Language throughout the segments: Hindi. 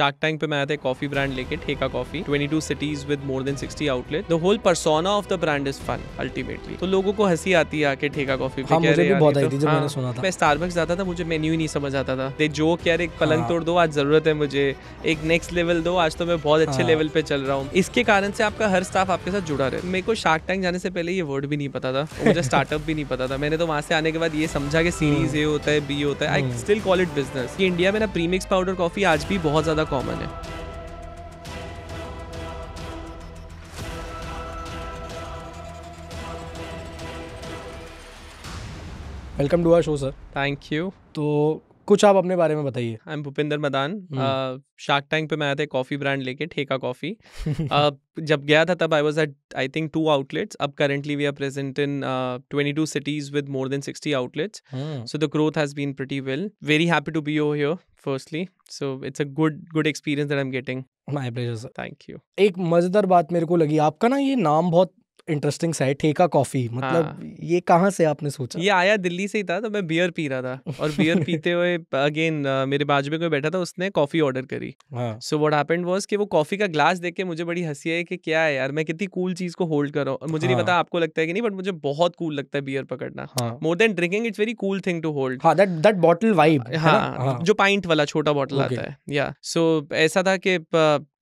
शार्क टैंक पे मैं आया था कॉफी ब्रांड लेके Theka coffee 22 cities with more than 60 outlet the whole persona of the brand is fun ultimately तो लोगों को हंसी आती है आके ठेका कॉफी पे हाँ, मुझे भी बहुत आई थी तो। जब मैंने हाँ, सुना था मैं स्टारबक्स जाता था मुझे मेन्यू ही नहीं समझ आता था दे जो क्या एक पलंग हाँ। तोड़ दो आज जरूरत है मुझे एक नेक्स्ट लेवल दो आज तो मैं बहुत अच्छे लेवल हाँ। पे चल रहा हूँ इसके कारण से आपका हर स्टाफ आपके साथ जुड़ा रहे मेरे को शार्क टैंक जाने से पहले ये वर्ड भी नहीं पता था मुझे स्टार्टअप भी नहीं पता था मैंने तो वहाँ से आने के बाद ये समझा कि सीरीज ए हम्म। होता है बी होता है I still call it business India में ना प्रीमिक्स पाउडर कॉफी आज भी बहुत ज्यादा कॉमन है welcome to our show sir thank you तो कुछ आप अपने बारे में बताइए आई हाँ, am Bhupinder Madan Shark Tank पे मैं आया था कॉफ़ी ब्रांड लेके ठेका कॉफ़ी uh, जब गया था तब I was at I think two outlets अब currently we are present in twenty two cities with more than sixty outlets so the growth has been pretty well very happy to be oh here firstly so it's a good good experience that I am getting my pleasure sir thank you एक मज़ेदार बात मेरे को लगी आपका ना ये नाम बहुत इंटरेस्टिंग सा है ठेका कॉफी मतलब हाँ। ये कहाँ से आपने सोचा ये आया दिल्ली से ही था तो मैं बियर पी रहा था और बियर पीते हुए अगेन मेरे बाजू में कोई बैठा था उसने कॉफी ऑर्डर करी सो वॉट हैपेंड वॉज कि वो कॉफी का ग्लास देख के मुझे बड़ी हंसी है कि क्या है यार मैं कितनी कूल चीज को होल्ड कर रहा हूँ मुझे हाँ। नहीं पता हाँ। आपको लगता है कि नहीं बट मुझे बहुत कूल लगता है बियर पकड़ना more than drinking it's very cool thing to hold that that bottle vibe हाँ जो पाइंट वाला छोटा बॉटल आता है या सो ऐसा था कि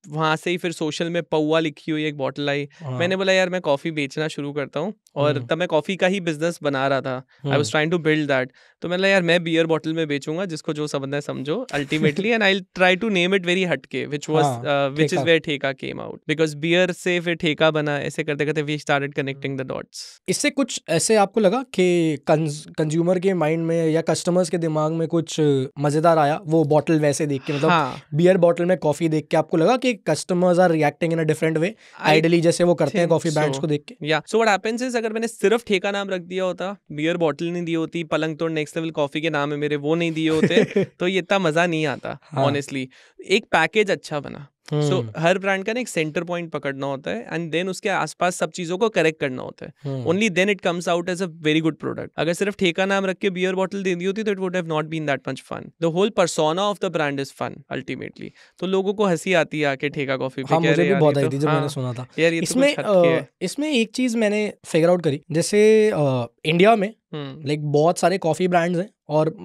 वहाँ से ही फिर सोशल में पौआ लिखी हुई एक बॉटल आई हाँ। मैंने बोला यार मैं कॉफ़ी बेचना शुरू करता हूँ और तब मैं कॉफ़ी का ही बिजनेस बना रहा था I was trying to build that तो मैंने यार मैं बियर बॉटल में बेचूंगा जिसको जो समझ है समझो ultimately and I try to name it very हटके which was which is where Theka came out because beer से फिर ठेका बना ऐसे करते करते we started connecting the dots इससे कुछ ऐसे आपको लगा कि कंज्यूमर के माइंड में या कस्टमर्स के दिमाग में कुछ मजेदार आया वो बॉटल वैसे देख के मतलब बियर हाँ। बॉटल में कॉफ़ी देख के आपको लगा कि कि customers are reacting in a different way ideally जैसे वो करते हैं कॉफी ब्रांड्स को देख के या सो व्हाट हैपेंस इज अगर मैंने सिर्फ ठेका नाम रख दिया होता बियर बॉटल नहीं दी होती पलंग तोड़ नेक्स्ट लेवल कॉफी के नाम है मेरे वो नहीं दिए होते तो ये इतना मजा नहीं आता ऑनेस्टली हाँ। एक पैकेज अच्छा बना सो hmm. so, हर ब्रांड का ना एक सेंटर पॉइंट पकड़ना होता है एंड देन उसके आसपास सब चीजों को करेक्ट करना होता है only then it comes out as a very good product अगर सिर्फ ठेका नाम रख के बियर बॉटल दे दी होती तो it would have not been that much fun the whole persona of the brand is fun ultimately तो लोगों को हंसी आती है आके ठेका कॉफी हाँ, मुझे भी बहुत आई तो थी जब हाँ। मैंने सुना था यार तो इसमें इसमें एक चीज मैंने फिगर आउट करी जैसे इंडिया में लाइक hmm. बहुत सारे कॉफी ब्रांड्स हैं और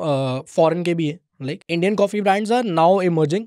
फॉरेन के भी है like Indian coffee brands are now emerging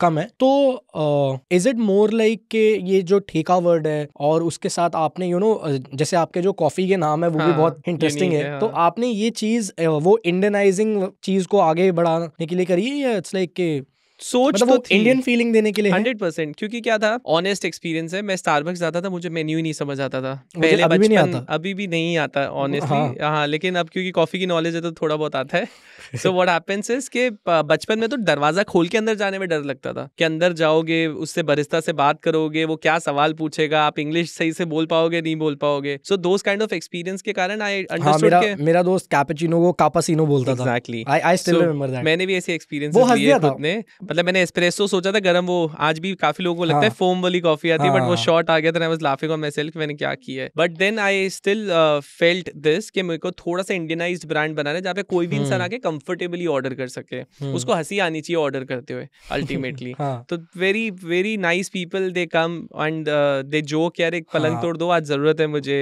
कम है तो इज इट मोर लाइक के ये जो ठेका वर्ड है और उसके साथ आपने यू you नो know, जैसे आपके जो कॉफी के नाम है वो हाँ, भी बहुत इंटरेस्टिंग है तो हाँ. तो आपने ये चीज वो इंडियनाइजिंग चीज को आगे बढ़ाने के लिए करी है इट्स लाइक like के सोच मतलब तो वो इंडियन फीलिंग देने के लिए हंड्रेड परसेंट क्योंकि क्या था ऑनेस्ट एक्सपीरियंस है मैं स्टारबक्स जाता था मुझे मेन्यू ही नहीं समझ आता था पहले अभी भी, नहीं आता अभी भी नहीं आता ऑनेस्टली हाँ।, हाँ लेकिन अब क्योंकि कॉफी की नॉलेज है तो थोड़ा बहुत आता है सो व्हाट हैपेंस इज के बचपन में तो दरवाजा खोल के अंदर जाने में डर लगता था कि अंदर जाओगे उससे बरिस्ता से बात करोगे वो क्या सवाल पूछेगा आप इंग्लिश सही से बोल पाओगे नहीं बोल पाओगे so those kind of experience के कारण आई अंडरस्टूड हाँ, मेरा दोस्त कैपेचिनो को कापासिनो बोलता था exactly I still remember that मैंने भी ऐसे एक्सपीरियंस लिए खुद ने मतलब मैंने एस्प्रेसो सोचा था गर्म वो आज भी काफी लोगों को लगता है फोम हाँ। वाली कॉफी आती है बट वो शॉर्ट हाँ। आ गया था I was laughing on myself मैंने क्या किया है but then I still felt this कि मेरे को थोड़ा सा इंडियनाइज्ड ब्रांड बनाना है जहां पे कोई भी हम्म। इंसान आके कंफर्टेबली ऑर्डर कर सके हम्म। उसको हंसी आनी चाहिए ऑर्डर करते हुए अल्टीमेटली हाँ। तो very very nice people they come and they जो कि यार एक पलंग तोड़ दो आज जरूरत है मुझे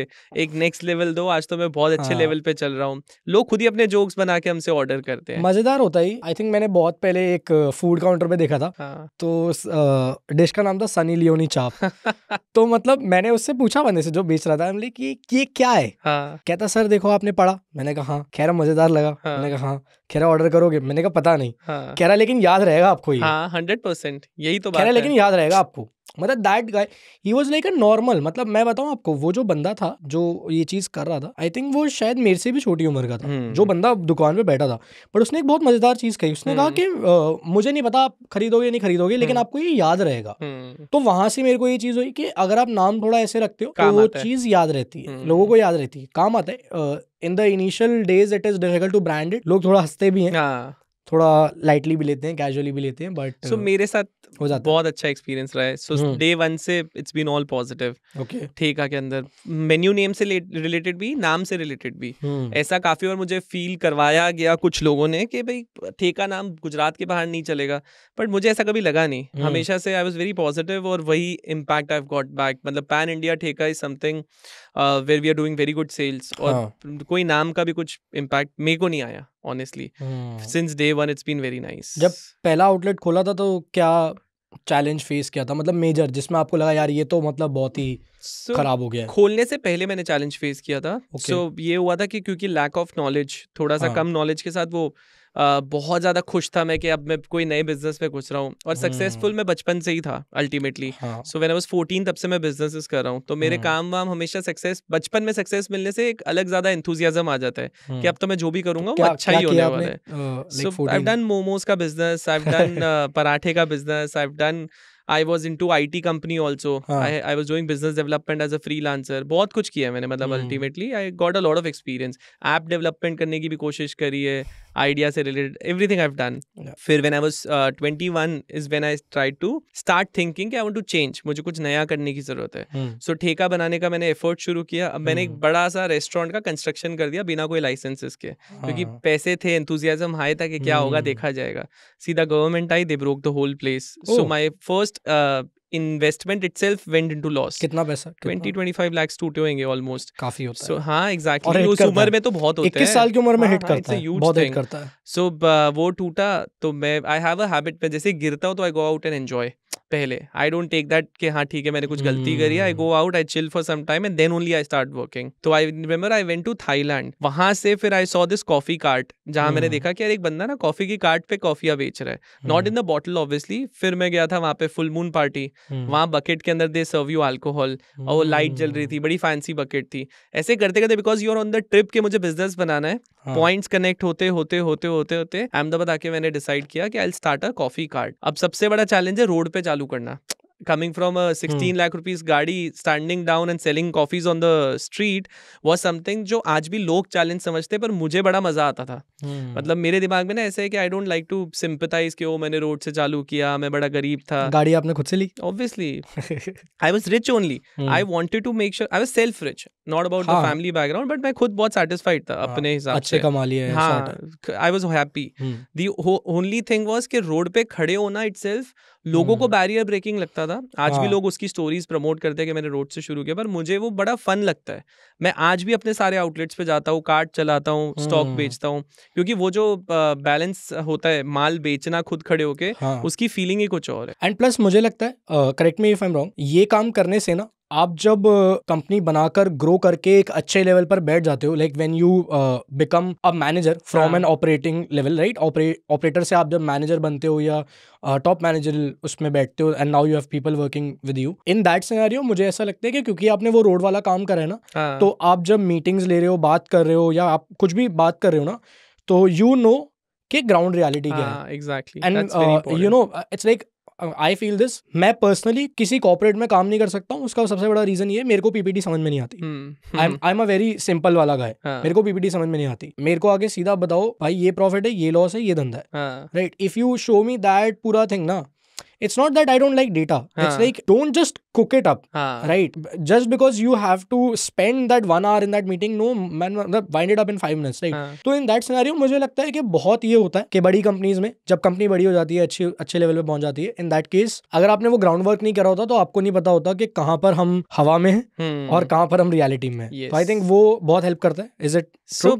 एक नेक्स्ट लेवल दो आज तो मैं बहुत अच्छे लेवल पे चल रहा हूँ लोग खुद ही अपने जोक्स बना के हमसे ऑर्डर करते हैं मजेदार होता ही आई थिंक मैंने बहुत पहले एक फूड का काउंटर पे देखा था हाँ। तो डिश का नाम था सनी लियोनी चाप तो मतलब मैंने उससे पूछा बंदे से जो बेच रहा था कि ये क्या है हाँ। कहता सर देखो आपने पढ़ा मैंने कहा हाँ खैर मजेदार लगा हाँ। मैंने कहा हाँ खैर ऑर्डर करोगे मैंने कहा पता नहीं हाँ। कह रहा लेकिन याद रहेगा आपको ये हंड्रेड हाँ, परसेंट यही तो कह रहा लेकिन याद रहेगा आपको मतलब that guy he was like a normal मतलब मैं बताऊँ आपको वो जो बंदा था जो ये चीज़ कर रहा था आई थिंक वो शायद मेरे से भी छोटी उम्र का था hmm. जो बंदा दुकान पे बैठा था पर उसने एक बहुत मज़ेदार चीज़ कही उसने hmm. कहा हम्म। कि आ, मुझे नहीं पता आप खरीदोगे नहीं खरीदोगे लेकिन hmm. आपको ये याद रहेगा hmm. तो वहां से मेरे को ये चीज़ हुई कि अगर आप नाम थोड़ा ऐसे रखते हो तो वो चीज़ याद रहती है लोगों को याद रहती है काम आता है in the initial days it is difficult to brand it लोग थोड़ा हंसते भी हैं हाँ। थोड़ा लाइटली भी लेते हैं कैजुअली भी लेते हैं बट सो so, uh, मेरे साथ हो जाता बहुत अच्छा एक्सपीरियंस रहा है सो डे वन से it's been all positive okay Theka के अंदर मेन्यू नेम से रिलेटेड भी नाम से रिलेटेड भी हुँ. हम्म। ऐसा काफ़ी और मुझे फील करवाया गया कुछ लोगों ने कि भाई ठेका नाम गुजरात के बाहर नहीं चलेगा बट मुझे ऐसा कभी लगा नहीं हुँ. हम्म। हमेशा से आई वॉज वेरी पॉजिटिव और वही इम्पैक्ट आई गॉट बैक मतलब pan India Theka is something where we are doing very good sales और कोई नाम का भी कुछ इम्पैक्ट मे को नहीं आया honestly since day one it's been very nice जब पहला आउटलेट खोला था तो क्या चैलेंज फेस किया था मतलब मेजर जिसमें आपको लगा यार ये तो मतलब बहुत ही so, खराब हो गया खोलने से पहले मैंने चैलेंज फेस किया था सो okay. so, ये हुआ था कि क्योंकि लैक ऑफ नॉलेज थोड़ा सा हाँ. कम नॉलेज के साथ वो बहुत ज़्यादा खुश था मैं कि अब मैं कोई नए बिजनेस में घुस रहा हूँ और सक्सेसफुल हम्म। मैं बचपन से ही था ultimately so when I was fourteen तब से मैं बिजनेस कर रहा हूँ तो मेरे हम्म। काम वाम हमेशा सक्सेस बचपन में सक्सेस मिलने से एक अलग ज़्यादा इंथुजियाजम आ जाता है कि हम्म। अब तो मैं जो भी तो करूंगा वो अच्छा ही होने वाला है सो आई डन मोमोज का बिजनेस आई डन पराठे का business I done I was in two I T company also I was doing business development as a freelancer बहुत कुछ किया है मैंने मतलब ultimately I got a lot of experience app development करने की भी कोशिश करी है आइडिया से रिलेटेड एवरीथिंग आई डन फिर when I was twenty one is when I try to start thinking I want to change मुझे कुछ नया करने की जरूरत है सो hmm. ठेका बनाने का मैंने एफर्ट शुरू किया अब मैंने एक hmm. बड़ा सा रेस्टोरेंट का कंस्ट्रक्शन कर दिया बिना कोई लाइसेंसेस के क्योंकि हाँ। पैसे थे एंथुजियाजम हाई था कि क्या होगा hmm. देखा जाएगा सीधा government I they broke the whole place so my first investment itself went into loss कितना पैसा ट्वेंटी ट्वेंटी फाइव लैक्स टूटे होंगे ऑलमोस्ट काफी होता so, है हाँ एग्जैक्टली exactly. उस उम्र में तो बहुत होता है साल की उम्र में हिट हाँ, करता है बहुत हिट करता है सो so, वो टूटा तो मैं आई हैव अ हैबिट में जैसे गिरता हूँ तो I go out and enjoy पहले आई डोंट टेक दैट कि हाँ ठीक है मैंने कुछ गलती करी I go out I chill for some time and then only I start working तो I remember I went to Thailand वहां से फिर I saw this coffee cart जहाँ मैंने हम्म। देखा कि यार एक बंदा ना कॉफी की कार्ट पे कॉफिया बेच रहा है not in the bottle obviously फिर मैं गया था वहां पे फुल मून पार्टी वहां बकेट के अंदर दे सर्व यू अल्कोहल और वो लाइट जल रही हम्म। थी बड़ी फैंसी बकेट थी ऐसे करते करते because you are on the trip के मुझे बिजनेस बनाना है पॉइंट्स हाँ। कनेक्ट होते होते होते होते होते अहमदाबाद आके मैंने डिसाइड किया कि I start a coffee cart अब सबसे बड़ा चैलेंज है रोड पे चालू करना coming from a 16 hmm. lakh rupees गाड़ी standing down and selling coffees on the street was something जो आज भी लोग challenge समझते पर मुझे बड़ा मजा आता था hmm. मतलब मेरे दिमाग में ना ऐसे है कि I don't like to sympathise कि ओ मैंने रोड से चालू किया मैं बड़ा गरीब था गाड़ी आपने खुद से ली obviously I was rich only I wanted to make sure I was self rich not about the family background but मैं खुद बहुत सेटिस्फाइड था हाँ। अपने हिसाब से अच्छे कमा लिए हाँ I was happy the only thing was कि रोड पे खड़े होना इट लोगों को बैरियर हम्म। ब्रेकिंग लगता था आज भी हाँ। लोग उसकी स्टोरीज प्रमोट करते हैं कि मैंने रोड से शुरू किया पर मुझे वो बड़ा फन लगता है मैं आज भी अपने सारे आउटलेट्स पे जाता हूँ कार्ड चलाता हूँ स्टॉक हम्म। बेचता हूँ क्योंकि वो जो बैलेंस होता है माल बेचना खुद खड़े होके हाँ। उसकी फीलिंग ही कुछ और है एंड प्लस मुझे लगता है correct me if I am wrong ये काम करने से ना आप जब कंपनी बनाकर ग्रो करके एक अच्छे लेवल पर बैठ जाते हो like when you become a manager from an operating level right operator से आप जब मैनेजर बनते हो या टॉप uh, मैनेजर उसमें बैठते हो and now you have people working with you in that scenario मुझे ऐसा लगता है कि क्योंकि आपने वो रोड वाला काम करा है ना हाँ। तो आप जब मीटिंग्स ले रहे हो बात कर रहे हो या आप कुछ भी बात कर रहे हो ना तो यू नो कि ग्राउंड रियलिटी क्या है exactly and you know it's like I feel this मैं पर्सनली किसी कॉपरेट में काम नहीं कर सकता हूँ उसका सबसे बड़ा रीजन ये मेरे को पीपीटी समझ में नहीं आती I am a very simple वाला गाय हाँ। मेरे को पीपीटी समझ में नहीं आती मेरे को आगे सीधा बताओ भाई ये प्रॉफिट है ये लॉस है ये धंधा है right if you show me that पूरा थिंग ना it's not that I don't like data it's like don't just just cook it up हाँ. right just because you have to spend that one hour in that meeting no man मतलब wind it up in five हाँ। तो इन दैट सिनेरियो मुझे लगता है कि बहुत ये होता है कि बड़ी कंपनीज में जब कंपनी बड़ी हो जाती है अच्छी अच्छे लेवल पे पहुंच जाती है इन दैट केस अगर आपने वो ग्राउंड वर्क नहीं करा होता तो आपको नहीं पता होता कि कहाँ पर हम हवा में है हम्म। और कहाँ पर हम रियालिटी में हैं आई थिंक तो वो बहुत हेल्प करता है इज इट सो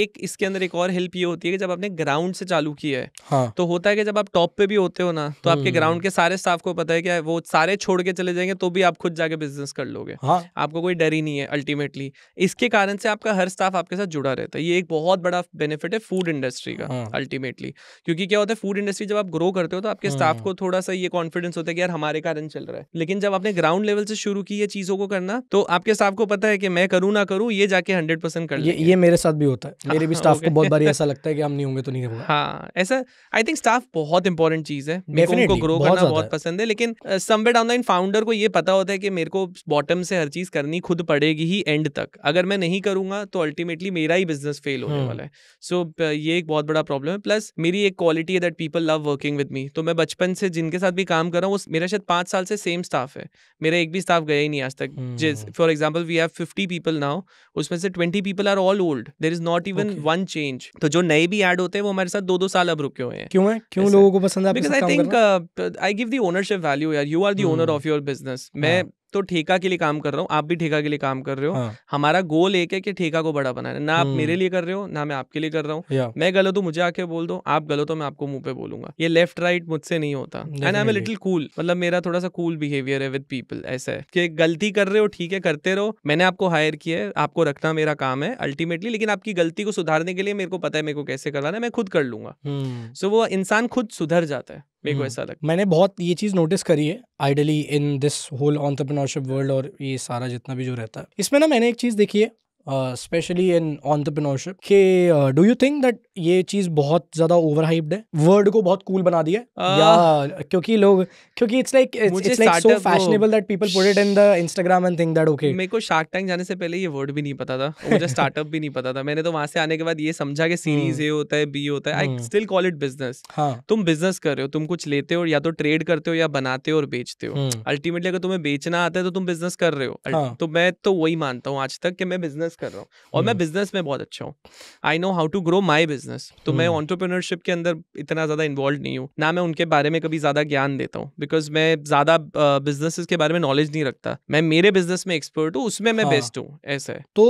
एक इसके अंदर एक और हेल्प ये होती है कि जब आपने ग्राउंड से चालू किया है हाँ। तो होता है कि जब आप टॉप पे भी होते हो ना तो आपके आपके ग्राउंड हम्म। के सारे स्टाफ को पता है क्या वो सारे छोड़ के चले जाएंगे तो भी आप खुद जाके बिजनेस कर लोगे हाँ आपको कोई डर ही नहीं है अल्टीमेटली इसके कारण से आपका हर स्टाफ आपके साथ जुड़ा रहता है ये एक बहुत बड़ा बेनिफिट है फूड इंडस्ट्री का अल्टीमेटली हाँ। क्योंकि क्या होता है फूड इंडस्ट्री जब आप ग्रो करते हो तो आपके स्टाफ हाँ। को थोड़ा सा ये कॉन्फिडेंस होता है कि यार हमारे कारण चल रहा है लेकिन जब आपने ग्राउंड लेवल से शुरू की ये चीजों को करना तो आपके स्टाफ को पता है कि मैं करूँ ना करूँ ये जाके हंड्रेड परसेंट कर ये, ये मेरे साथ भी होता है मेरे भी स्टाफ को बहुत बार ऐसा लगता है कि हम नहीं होंगे तो नहीं होगा हाँ ऐसा आई थिंक स्टाफ बहुत इंपॉर्टेंट चीज है उनको ग्रो करना बहुत पसंद है लेकिन समवेयर डाउन लाइन फाउंडर को ये पता होता है कि मेरे को बॉटम से हर चीज करनी खुद पड़ेगी ही एंड तक अगर मैं नहीं करूंगा तो अल्टीमेटली मेरा ही बिजनेस फेल होने वाला है सो ये एक बहुत बड़ा प्रॉब्लम है प्लस मेरी एक क्वालिटी है that people love working with me तो मैं बचपन से जिनके साथ भी काम कर रहा हूँ मेरा शायद पांच साल से सेम स्टाफ है मेरा एक भी स्टाफ गया ही नहीं आज तक जिस for example we have fifty people now उसमें से twenty people are all old there is not even one change तो जो नए भी एड होते हैं वो हमारे साथ दो दो साल अब रुके हुए हैं क्यों है क्यों लोगों को पसंद है because I think I give the ownership value यार you are the owner of your business मैं तो ठेका के लिए काम कर रहा हूँ आप भी ठेका के लिए काम कर रहे हो हाँ। हमारा गोल एक है कि ठेका को बड़ा बनाना ना आप मेरे hmm. लिए कर रहे हो ना मैं आपके लिए कर रहा हूँ मैं गलत हूँ मुझे आके बोल दो आप गलत हो मैं आपको मुंह पे बोलूंगा ये लेफ्ट राइट मुझसे नहीं होता and I am little cool मतलब मेरा थोड़ा सा कूल बिहेवियर है विद पीपल ऐसा है कि गलती कर रहे हो ठीक है करते रहो मैंने आपको हायर किया है आपको रखना मेरा काम है अल्टीमेटली लेकिन आपकी गलती को सुधारने के लिए मेरे को पता है मेरे को कैसे करवाना है मैं खुद कर लूंगा सो hmm. वो इंसान खुद सुधर जाता है मेरे को हम्म। ऐसा लगता मैंने बहुत ये चीज़ नोटिस करी है ideally in this whole entrepreneurship world और ये सारा जितना भी जो रहता है इसमें ना मैंने एक चीज़ देखी है स्पेशली इन ऑन्टरप्रनोरशिप के डू यू थिंक दैट ये चीज़ बहुत ज़्यादा ओवर है वर्ड को बहुत कूल बना दिया uh, या क्योंकि लोग क्योंकि it's like it's like so fashionable that people put it in the Instagram and think that okay मेरे को शार्क टैंक जाने से पहले ये वर्ड भी नहीं पता था मुझे स्टार्टअप भी नहीं पता था मैंने तो वहां से आने के बाद ये समझा कि सीरीज ए hmm. होता है बी होता है I still call it business तुम बिजनेस कर रहे हो तुम कुछ लेते हो या तो ट्रेड करते हो या बनाते हो और बेचते हो अल्टीमेटली hmm. अगर तुम्हें बेचना आता है तो तुम बिजनेस कर रहे हो हाँ। तो मैं तो वही मानता हूँ आज तक कि मैं बिजनेस कर रहा हूँ और मैं बिजनेस हम्म। में बहुत अच्छा हूँ I know how to grow my business तो मैं ऑन्टरप्रिनरशिप हम्म। के अंदर इतना ज़्यादा इन्वॉल्व नहीं हूँ ना मैं उनके बारे में कभी ज़्यादा ज्ञान देता हूँ बिकॉज मैं ज़्यादा बिजनेस के बारे में नॉलेज नहीं रखता मैं मेरे बिजनेस में एक्सपर्ट हूँ उसमें मैं बेस्ट हाँ। हूँ ऐसा है तो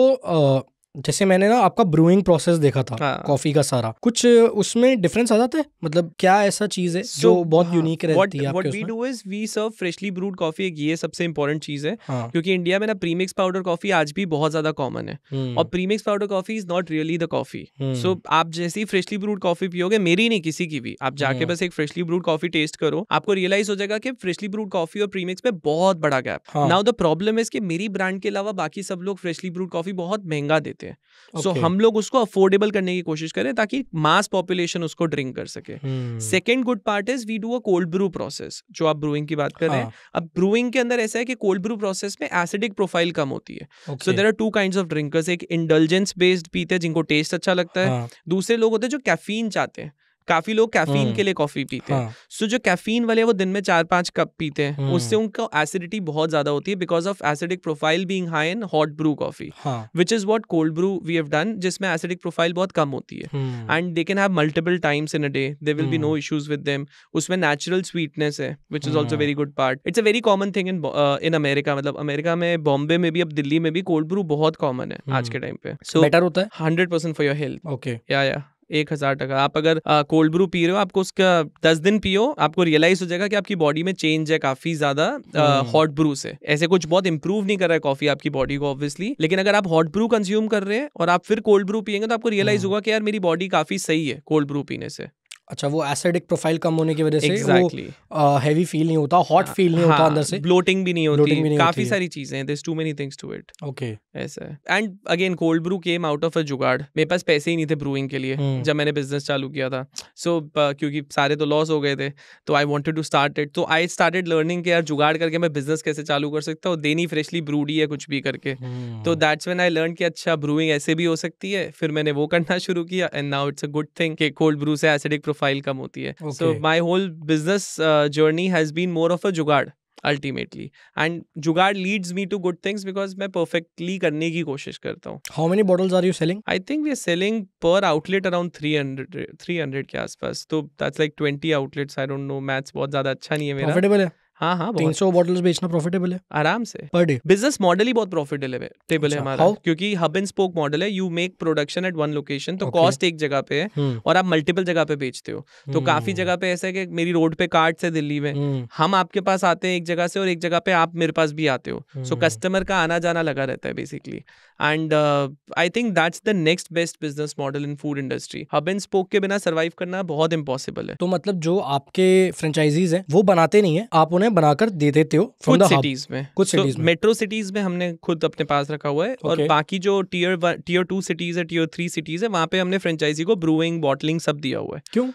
जैसे मैंने ना आपका ब्रूइंग प्रोसेस देखा था हाँ। कॉफी का सारा कुछ उसमें डिफरेंस आ जाता है मतलब क्या ऐसा चीज है so, जो बहुत हाँ, यूनिक रहती है what we serve freshly brewed coffee ये सबसे इम्पोर्टेंट चीज है हाँ. क्योंकि इंडिया में ना प्रीमिक्स पाउडर कॉफी आज भी बहुत ज्यादा कॉमन है हुँ. हम्म। और premix powder coffee is not really the coffee so आप जैसे ही फ्रेशली ब्रूड कॉफी पियोगे मेरी नहीं किसी की भी आप जाके हम्म। बस एक फ्रेशली ब्रूड कॉफी टेस्ट करो आपको रियलाइज हो जाएगा की फ्रेशली ब्रूड कॉफी और प्रीमिक्स में बहुत बड़ा gap now the problem is कि मेरी ब्रांड के अलावा बाकी सब लोग फ्रेशली ब्रूड कॉफी बहुत महंगा देते देते हैं सो okay. so, हम लोग उसको अफोर्डेबल करने की कोशिश करें ताकि मास पॉपुलेशन उसको ड्रिंक कर सके second good part is we do a cold brew process जो आप ब्रूइंग की बात कर रहे हैं हाँ। अब ब्रूइंग के अंदर ऐसा है कि कोल्ड ब्रू प्रोसेस में एसिडिक प्रोफाइल कम होती है so there are two kind of drinkers एक इंडलजेंस बेस्ड पीते हैं जिनको टेस्ट अच्छा लगता है हाँ। दूसरे लोग होते हैं जो कैफीन चाहते हैं काफी लोग कैफीन हम्म। के लिए कॉफी पीते हैं हाँ. सो so, जो कैफीन वाले वो दिन में चार पांच कप पीते हैं हम्म। उससे उनका एसिडिटी बहुत ज्यादा होती है because of acidic profile being high in hot brew coffee which is what cold brew we have done जिसमें एसिडिक प्रोफाइल बहुत कम होती है and they can have multiple times in a day they will be no issues with them उसमें नेचुरल स्वीटनेस है which is also very good part it's a very common thing in in America मतलब अमेरिका में बॉम्बे में भी अब दिल्ली में भी कोल्ड ब्रू बहुत कॉमन है हम्म। आज के टाइम पे सो बेटर होता है hundred percent for your health okay या या एक हज़ार टका आप अगर कोल्ड ब्रू पी रहे हो आपको उसका दस दिन पियो आपको रियलाइज हो जाएगा कि आपकी बॉडी में चेंज है काफ़ी ज़्यादा हॉट हम्म। ब्रू से ऐसे कुछ बहुत इंप्रूव नहीं कर रहा है कॉफ़ी आपकी बॉडी को ऑब्वियसली लेकिन अगर आप हॉट ब्रू कंज्यूम कर रहे हैं और आप फिर कोल्ड ब्रू पियेंगे तो आपको रियलाइज हम्म। होगा कि यार मेरी बॉडी काफ़ी सही है कोल्ड ब्रू पीने से अच्छा वो एसिडिक प्रोफाइल कम होने की वजह से exactly. वो हैवी फील नहीं होता हॉट हाँ, फील नहीं होता हाँ, अंदर से ब्लोटिंग भी नहीं होती भी नहीं काफी होती सारी चीजें हैं too many things to it okay ऐसा and again cold brew came out of a jugaad मेरे पास पैसे ही नहीं थे ब्रूइंग के लिए hmm. जब मैंने बिजनेस चालू किया था सो so, uh, क्योंकि सारे तो लॉस हो गए थे तो I wanted to start it तो आई स्टार्टेड लर्निंग के यार जुगाड़ करके मैं बिजनेस कैसे चालू कर सकता हूँ देनी फ्रेशली ब्रूडी है कुछ भी करके हम्म। तो दैट्स वेन आई लर्न की अच्छा ब्रूइंग ऐसे भी हो सकती है फिर मैंने वो करना शुरू किया and now it's a good thing cold brew से एसिडिक प्रोफाइल कम होती है so my whole business journey has been more of a jugaad ultimately and jugaad leads me to good things because मैं परफेक्टली करने की कोशिश करता हूँ how many bottles are you selling I think we are selling per outlet around three hundred three hundred के आसपास तो that's like twenty outlets I don't know maths बहुत ज़्यादा अच्छा नहीं है मेरा हाँ हाँ तीन सौ बॉटल बेचना प्रॉफिटेबल है आराम से पर डे बिजनेस मॉडल ही बहुत प्रॉफिटेबल है टेबल है अच्छा। हमारा क्योंकि हब एंड स्पोक मॉडल है you make production at one location तो कॉस्ट एक जगह पे है हम्म। और आप मल्टीपल जगह पे बेचते हो तो हम्म। काफी जगह पे ऐसा है कि मेरी रोड पे कार्ड है दिल्ली में हम्म। हम आपके पास आते हैं एक जगह से और एक जगह पे आप मेरे पास भी आते हो सो कस्टमर का आना जाना लगा रहता है basically and I think that's the next best business model in food industry hub and spoke के बिना सर्वाइव करना बहुत इम्पॉसिबल है तो मतलब जो आपके फ्रेंचाइजीज है वो बनाते नहीं है आप उन्हें में बनाकर दे देते हो कुछ सिटीज में कुछ सिटीज so, में मेट्रो सिटीज में हमने खुद अपने पास रखा हुआ है okay. और बाकी जो टीयर टीयर टू सिटीज है टीयर थ्री सिटीज है वहाँ पे हमने फ्रेंचाइजी को ब्रूइंग बॉटलिंग सब दिया हुआ है क्यों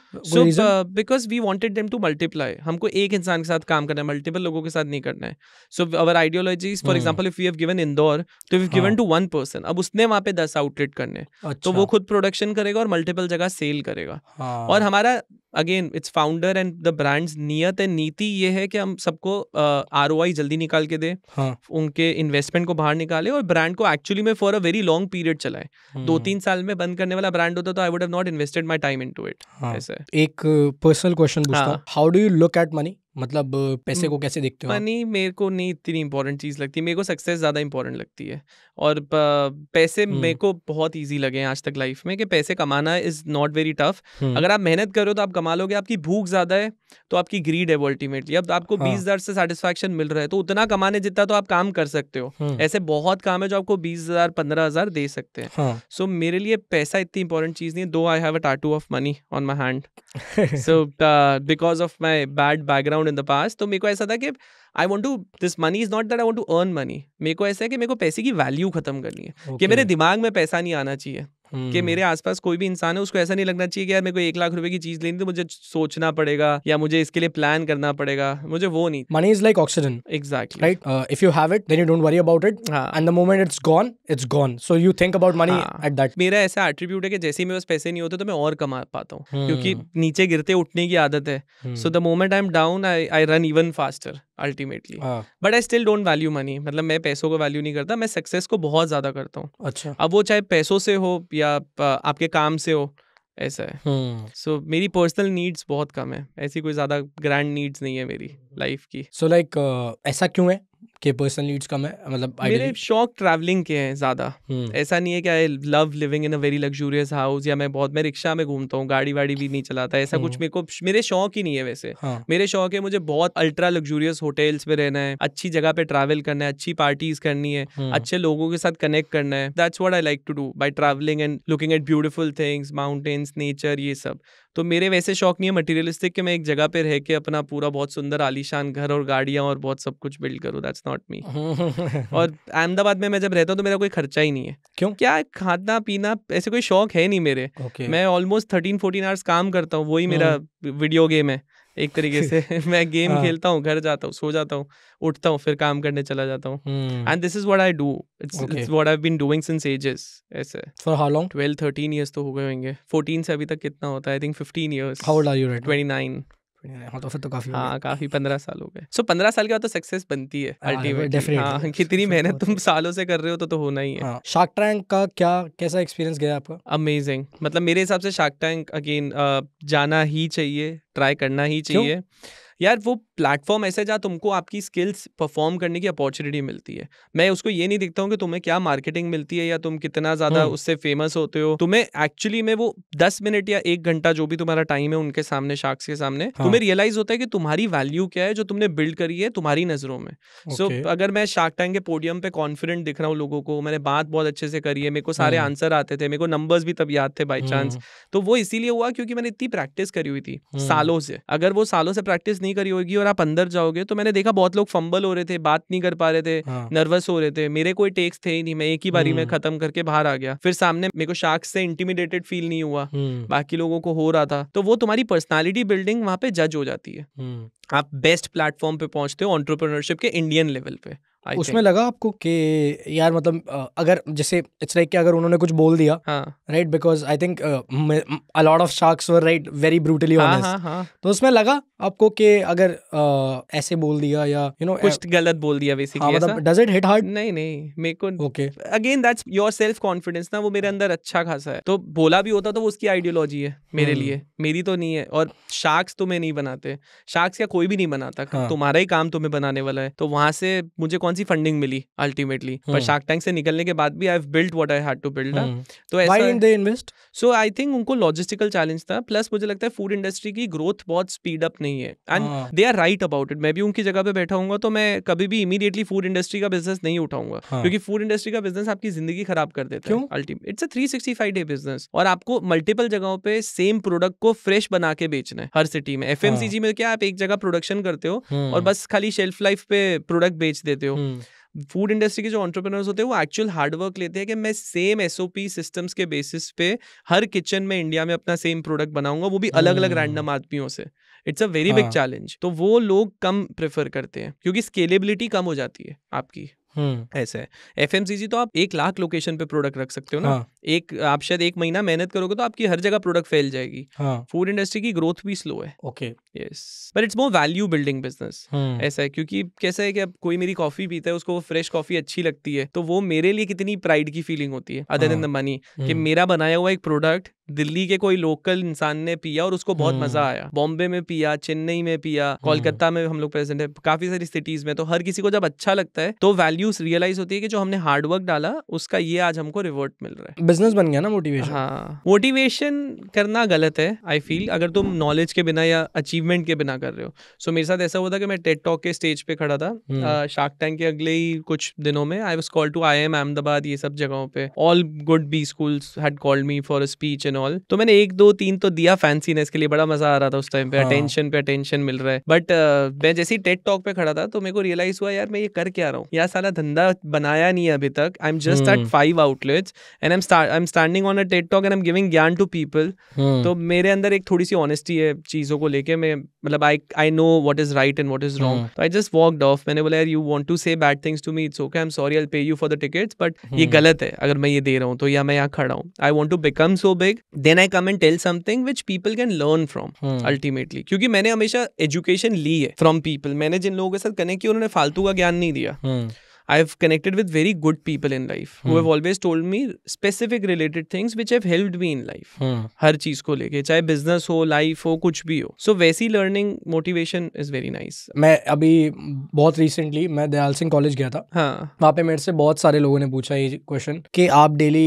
so because we wanted them to multiply हमको एक इंसान के साथ काम करना है मल्टीपल लोगों के साथ नहीं करना है so our ideologies for example if you have given Indore तो we given to one person अब उसने वहाँ पे दस आउटलेट करने तो अच्छा। वो खुद प्रोडक्शन करेगा और मल्टीपल जगह सेल करेगा हाँ। और हमारा again it's founder and the brands नियत एंड नीति ये है कि हम सबको आर uh, जल्दी निकाल के दे हाँ. उनके इन्वेस्टमेंट को बाहर निकाले और ब्रांड को एक्चुअली में for a very long period चलाए दो हम्म। तीन साल में बंद करने वाला ब्रांड होता तो I would have not invested my time into it एक personal question how do you look at money मतलब पैसे को कैसे देखते हो मनी मेरे को नहीं इतनी इंपॉर्टेंट चीज़ लगती मेरे को सक्सेस ज़्यादा इंपॉर्टेंट लगती है और पैसे मेरे को बहुत इजी लगे हैं आज तक लाइफ में कि पैसे कमाना इज़ नॉट वेरी टफ अगर आप मेहनत करो तो आप कमा लोगे आपकी भूख ज़्यादा है तो आपकी ग्रीड है अल्टीमेटली अब आपको हाँ। बीस हज़ार से सेटिस्फेक्शन मिल रहा है तो उतना कमाने जितना तो आप काम कर सकते हो ऐसे बहुत काम है जो आपको बीस हज़ार पंद्रह हज़ार दे सकते हैं हाँ। सो मेरे लिए पैसा इतनी इंपॉर्टेंट चीज़ नहीं है though I have a tattoo of money on my hand so because of my bad background around in the past तो मेरे को ऐसा था कि I want to this money is not that I want to earn money मेरे को ऐसा है कि मेरे को पैसे की वैल्यू खत्म करनी है okay. कि मेरे दिमाग में पैसा नहीं आना चाहिए कि हम्म। मेरे आसपास कोई भी इंसान है उसको ऐसा नहीं लगना चाहिए कि यार मेरे को एक लाख रुपए की चीज लेनी तो मुझे सोचना पड़ेगा या मुझे इसके लिए प्लान करना पड़ेगा मुझे वो नहीं money is like oxygen exactly right if you have it then you don't worry about it and the moment it's gone it's gone so you think about money at that मेरा ऐसा एट्रीब्यूट है कि जैसे ही मेरे पास पैसे नहीं होते तो मैं और कमा पाता हूँ क्योंकि हम्म। नीचे गिरते उठने की आदत है so the moment I am down I I run even faster ultimately but I still don't value money मतलब मैं पैसों को वैल्यू नहीं करता मैं सक्सेस को बहुत ज़्यादा करता हूँ अच्छा अब वो चाहे पैसों से हो या आपके काम से हो ऐसा है सो हम्म। so, मेरी पर्सनल नीड्स बहुत कम है ऐसी कोई ज़्यादा ग्रैंड नीड्स नहीं है मेरी लाइफ की so so, like like, uh, ऐसा क्यों है आपके पर्सनल नीड्स कम है मतलब मेरे शौक ट्रैवलिंग के हैं ज़्यादा हम्म। ऐसा नहीं है कि I love living in a very luxurious house या मैं बहुत मैं रिक्शा में घूमता हूँ गाड़ी वाड़ी भी नहीं चलाता ऐसा कुछ हम्म। मेरे को मेरे शौक ही नहीं है वैसे हाँ. मेरे शौक है मुझे बहुत अल्ट्रा लग्जूरियस होटल्स में रहना है अच्छी जगह पे ट्रैवल करना है अच्छी पार्टीज करनी है हम्म। अच्छे लोगों के साथ कनेक्ट करना है that's what I like to do by travelling and looking at beautiful things mountains nature ये सब तो मेरे वैसे शौक नहीं है मटेरियलिस्टिक कि मैं एक जगह पे रह के अपना पूरा बहुत सुंदर आलीशान घर और गाड़ियाँ और बहुत सब कुछ बिल्ड करूँ दैट्स नॉट नॉट मी और अहमदाबाद में मैं जब रहता हूँ तो मेरा कोई खर्चा ही नहीं है क्यों क्या खाना पीना ऐसे कोई शौक है नहीं मेरे okay. मैं ऑलमोस्ट थर्टीन फोर्टीन आवर्स काम करता हूँ वही मेरा वीडियो गेम हम्म। है एक तरीके से मैं गेम आ, हाँ। खेलता हूँ घर जाता हूँ सो जाता हूँ उठता हूँ फिर काम करने चला जाता हूँ and this is what I do it's it's what I been doing since ages ऐसे फॉर हाउ लॉन्ग 12 13 इयर्स तो हो गए होंगे 14 से अभी तक कितना होता है I think 15 years how old are you right 29 हाँ तो तो काफी हाँ काफी पंद्रह साल हो गए सो so, पंद्रह साल के बाद तो सक्सेस बनती है अल्टीमेटली हाँ, हाँ कितनी मेहनत तुम सालों से कर रहे हो तो तो होना ही है शार्क हाँ। टैंक का क्या कैसा एक्सपीरियंस गया आपका अमेजिंग मतलब मेरे हिसाब से शार्क टैंक अगेन जाना ही चाहिए ट्राई करना ही चाहिए क्यों? यार वो प्लेटफॉर्म ऐसे जहाँ तुमको आपकी स्किल्स परफॉर्म करने की अपॉर्चुनिटी मिलती है मैं उसको ये नहीं देखता हूँ कि तुम्हें क्या मार्केटिंग मिलती है या तुम कितना ज़्यादा हम्म। उससे फेमस होते हो तुम्हें एक्चुअली में वो दस मिनट या एक घंटा जो भी तुम्हारा टाइम है उनके सामने शार्क्स के सामने हाँ. तुम्हें रियलाइज होता है कि तुम्हारी वैल्यू क्या है जो तुमने बिल्ड करी है तुम्हारी नज़रों में सो okay. so, अगर मैं शार्क टाइम के पोडियम पे कॉन्फिडेंट दिख रहा हूँ लोगों को मैंने बात बहुत अच्छे से करी है मेरे को सारे आंसर हम्म। आते थे मेरे को नंबर्स भी तब याद थे बाई चांस हम्म। तो वो इसीलिए हुआ क्योंकि मैंने इतनी प्रैक्टिस करी हुई थी सालों से अगर वो सालों से प्रैक्टिस नहीं करी होगी और आप अंदर जाओगे तो मैंने देखा बहुत लोग फंबल हो रहे थे बात नहीं कर पा रहे थे हाँ। नर्वस हो रहे थे मेरे कोई टेक्स थे ही नहीं मैं एक ही बारी में हम्म। खत्म करके बाहर आ गया फिर सामने मेरे को शार्क से इंटीमिडेटेड फील नहीं हुआ हम्म। बाकी लोगों को हो रहा था तो वो तुम्हारी पर्सनैलिटी बिल्डिंग वहां पे जज हो जाती है हम्म। आप बेस्ट प्लेटफॉर्म पे पहुंचते हो ऑन्टरप्रनरशिप के इंडियन लेवल पे I उसमें think. लगा आपको कि यार मतलब अगर जैसे इट्स लाइक like कि अगर उन्होंने कुछ बोल दिया right because I think a lot of sharks were right very brutally honest तो उसमें लगा आपको कि अगर uh, ऐसे बोल दिया या यू you नो know, कुछ uh, गलत बोल दिया बेसिकली हाँ, मतलब डज इट हिट हार्ड नहीं नहीं मेरे को okay again that's your self confidence ना वो मेरे अंदर अच्छा खासा है तो बोला भी होता तो वो उसकी आइडियोलॉजी है मेरे hmm. लिए मेरी तो नहीं है और शार्क्स तुम्हें तो नहीं बनाते शार्क्स या कोई भी नहीं बनाता हाँ। तुम्हारा ही काम तुम्हें बनाने वाला है तो वहां से मुझे कौन कौन सी फंडिंग मिली अल्टीमेटली पर शार्क हम्म। टैंक से निकलने के बाद भी I have built what I had to build तो ऐसा why they invest so I think उनको लॉजिस्टिकल चैलेंज था प्लस मुझे लगता है फूड इंडस्ट्री की ग्रोथ बहुत स्पीड अप नहीं है and they are right about it मैं भी उनकी जगह पे बैठा हूंगा तो मैं कभी भी इमीडिएटली फूड इंडस्ट्री का बिजनेस नहीं उठाऊंगा हाँ। क्योंकि फूड इंडस्ट्री का बिजनेस आपकी जिंदगी खराब कर देता है ultimate it's a three sixty five day business और आपको मल्टीपल जगहों पे सेम प्रोडक्ट को फ्रेश बना के बेचना है हर सिटी में एफ हाँ। में क्या आप एक जगह प्रोडक्शन करते हो हम्म। और बस खाली शेल्फ लाइफ पे प्रोडक्ट बेच देते हो फूड इंडस्ट्री के जो ऑन्टरप्रेनर्स होते हैं वो एक्चुअल हार्डवर्क लेते हैं कि मैं सेम एस सिस्टम्स के बेसिस पे हर किचन में इंडिया में अपना सेम प्रोडक्ट बनाऊंगा वो भी अलग अलग रैंडम आदमियों से it's a very big challenge तो वो लोग कम प्रेफर करते हैं क्योंकि स्केलेबिलिटी कम हो जाती है आपकी हम्म। ऐसे है एफ तो आप एक लाख लोकेशन पे प्रोडक्ट रख सकते हो ना हाँ. एक आप शायद एक महीना मेहनत करोगे तो आपकी हर जगह प्रोडक्ट फैल जाएगी फूड हाँ। इंडस्ट्री की ग्रोथ भी स्लो है okay yes but it's more value building business ऐसा है क्योंकि कैसा है कि अब कोई मेरी कॉफी पीता है उसको फ्रेश कॉफी अच्छी लगती है तो वो मेरे लिए कितनी प्राइड की फीलिंग होती है अदर देन द मनी कि हम्म। मेरा बनाया हुआ एक प्रोडक्ट दिल्ली के कोई लोकल इंसान ने पिया और उसको बहुत मजा हम्म। आया बॉम्बे में पिया चेन्नई में पिया कोलकाता में हम लोग प्रेजेंट है काफी सारी सिटीज में तो हर किसी को जब अच्छा लगता है तो वैल्यू यूज रियलाइज होती है कि जो हमने हार्डवर्क डाला उसका ये आज हमको रिवॉर्ड मिल रहा है बिजनेस बन गया ना मोटिवेशन हाँ मोटिवेशन करना गलत है आई फील अगर तुम नॉलेज के बिना या अचीवमेंट के बिना कर रहे हो सो so, मेरे साथ ऐसा हुआ था कि मैं टेट टॉक के स्टेज पे खड़ा था शार्क हम्म। टैंक के अगले ही कुछ दिनों में I was call to IIM Ahmedabad ये सब जगहों पे all good B school had called me for speech and all तो मैंने एक दो तीन तो दिया फैंसीनेस के लिए बड़ा मजा आ रहा था उस टाइम पे अटेंशन हाँ। पे अटेंशन मिल रहा है बट मैं जैसे ही टेट टॉक पे खड़ा था तो मेरे को रियलाइज हुआ यार मैं ये कर क्या रहा हूँ यार साला धंधा बनाया नहीं है अभी तक I am just at five outlets and I am I am standing on a TED talk and I am giving gyan to people hmm. तो मेरे अंदर एक थोड़ी सी ऑनेस्टी है चीज़ों को लेके मैं मतलब I I know what is right and what is wrong तो आई जस्ट वॉकड ऑफ मैंने बोला यार you want to say bad things to me it's okay I am sorry I pay you for the ticket but ये हम्म। गलत है अगर मैं ये दे रहा हूँ तो या मैं यहाँ खड़ा हूँ I want to become so big then I come and tell something which people can learn from ultimately क्योंकि मैंने हमेशा एजुकेशन ली है फ्रॉम पीपल मैंने जिन लोगों के साथ कनेक्ट किया उन्होंने फालतू का ज्ञान नहीं दिया हम्म। I've connected with very good people in life hmm. who have always told me specific related things which have helped me in life. Hmm. हर चीज को लेके चाहे बिजनेस हो लाइफ हो कुछ भी हो सो so, वैसी learning motivation is very nice मैं अभी बहुत रिसेंटली मैं दयाल सिंह कॉलेज गया था हाँ वहाँ पे मेरे से बहुत सारे लोगों ने पूछा ये क्वेश्चन कि आप डेली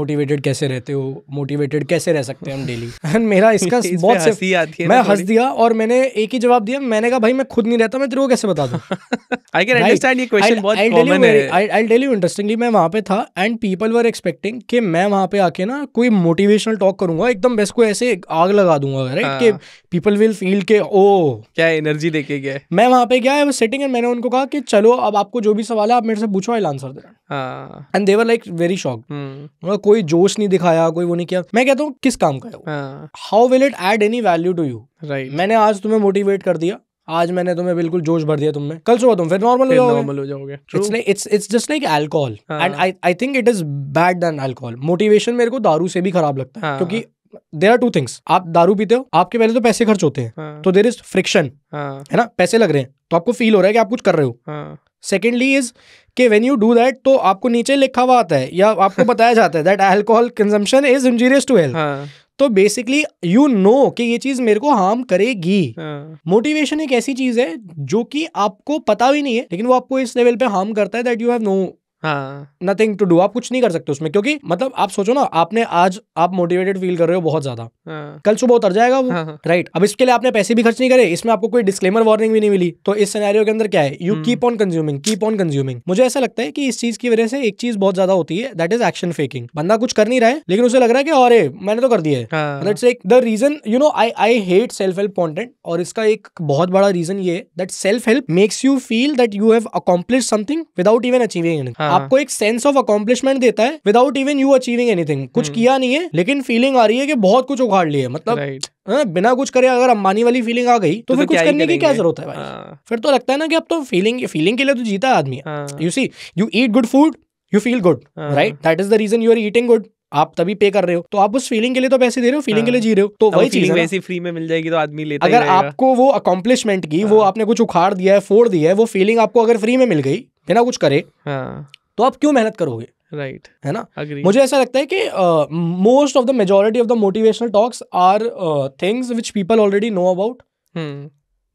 मोटिवेटेड कैसे रहते हो मोटिवेटेड कैसे रह सकते हैं हम डेली एंड मेरा इसका इस बहुत हंसी आती है मैं हंस दिया और मैंने एक ही जवाब दिया मैंने कहा भाई मैं खुद नहीं रहता मैं तेरे को कैसे बता दूं आई कैन अंडरस्टैंड ये क्वेश्चन बहुत आई टेल यू इंटरेस्टिंगली मैं वहाँ पे था एंड पीपल वर एक्सपेक्टिंग कि मैं वहाँ पे आके ना कोई मोटिवेशनल टॉक करूंगा एकदम बेस्ट को ऐसे आग लगा दूंगा राइट हाँ। कि पीपल विल फील के ओ क्या एनर्जी लेके गए मैं वहाँ पे गया आई सेटिंग एंड मैंने उनको कहा कि चलो अब आपको जो भी सवाल है आप मेरे से पूछो आई आंसर दे and they're like very shock कोई जोश नहीं दिखाया कोई वो नहीं किया मैं कहता हूँ किस काम का how will it add any value to you right मैंने आज तुम्हें मोटिवेट कर दिया आज मैंने तुम्हें बिल्कुल जोश भर दिया तुम्हें कल सुबह तुम फिर नॉर्मल नॉर्मल हो जाओगे it's just like alcohol and I I think it is bad then alcohol motivation मेरे को दारू से भी खराब लगता है हाँ। क्योंकि देर आर टू थिंग्स आप दारू पीते हो आपके पहले तो पैसे खर्च होते हैं हाँ। तो देर इज फ्रिक्शन है ना पैसे लग रहे हैं तो आपको फील हो रहा है कि आप कुछ कर रहे हो सेकेंडली इज के वेन यू डू दैट तो आपको नीचे लिखा हुआ आता है या आपको बताया जाता है that alcohol consumption is injurious to health तो बेसिकली यू नो कि ये चीज मेरे को हार्म करेगी मोटिवेशन हाँ। एक ऐसी चीज है जो कि आपको पता भी नहीं है लेकिन वो आपको इस लेवल पे हार्म करता है that you have no nothing to do आप कुछ नहीं कर सकते उसमें क्योंकि मतलब आप सोचो ना आपने आज आप मोटिवेटेड फील कर रहे हो बहुत ज्यादा हाँ। कल सुबह उतर जाएगा वो राइट हाँ, हाँ। अब इसके लिए आपने पैसे भी खर्च नहीं करे इसमें आपको कोई डिस्क्लेमर वार्निंग भी नहीं मिली तो इस सिनेरियो के अंदर क्या है you keep on consuming keep on consuming मुझे ऐसा लगता है कि इस चीज की वजह से एक चीज बहुत ज्यादा होती है दैट इज एक्शन फेकिंग बंदा कुछ कर नहीं रहा है लेकिन उसे लग रहा है कि अरे मैंने तो कर दिया है the reason you know I I hate self help content और इसका एक बहुत बड़ा रीजन ये that self help makes you feel that you have accomplish something without even achieving हाँ। आपको एक सेंस ऑफ अकॉम्प्लिशमेंट देता है without even you achieving anything कुछ हम्म। किया नहीं है लेकिन फीलिंग आ रही है कि बहुत कुछ उखाड़ लिया मतलब right. आ, हाँ, बिना कुछ करे अगर अंबानी वाली फीलिंग आ गई तो, तो फिर तो कुछ करने की क्या जरूरत है भाई हाँ। फिर तो लगता है ना कि अब तो फीलिंग फीलिंग के लिए तो जीता आदमी you see you eat good food you feel good right that is the reason you are eating good आप तभी पे कर रहे हो तो आप उस फीलिंग के लिए तो पैसे दे रहे हो फीलिंग हाँ। के लिए जी रहे हो तो वही चीज वैसी फ्री में मिल जाएगी तो आदमी लेता अगर ही आपको वो अकॉम्प्लिशमेंट की हाँ। वो आपने कुछ उखाड़ दिया है फोड़ दिया है वो फीलिंग आपको अगर फ्री में मिल गई बिना कुछ करे हाँ। तो आप क्यों मेहनत करोगे राइट right. है ना Agreed. मुझे ऐसा लगता है कि most of the majority of the motivational talks are things which people already know about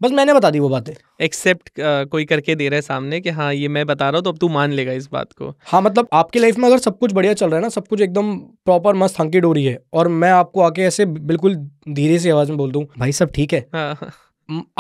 बस मैंने बता दी वो बातें एक्सेप्ट uh, कोई करके दे रहा है सामने कि हाँ ये मैं बता रहा हूँ तो अब तू मान लेगा इस बात को हाँ मतलब आपकी लाइफ में अगर सब कुछ बढ़िया चल रहा है ना सब कुछ एकदम प्रॉपर मस्त हंकी डोरी है और मैं आपको आके ऐसे बिल्कुल धीरे सी आवाज में बोल दू भाई सब ठीक है हाँ।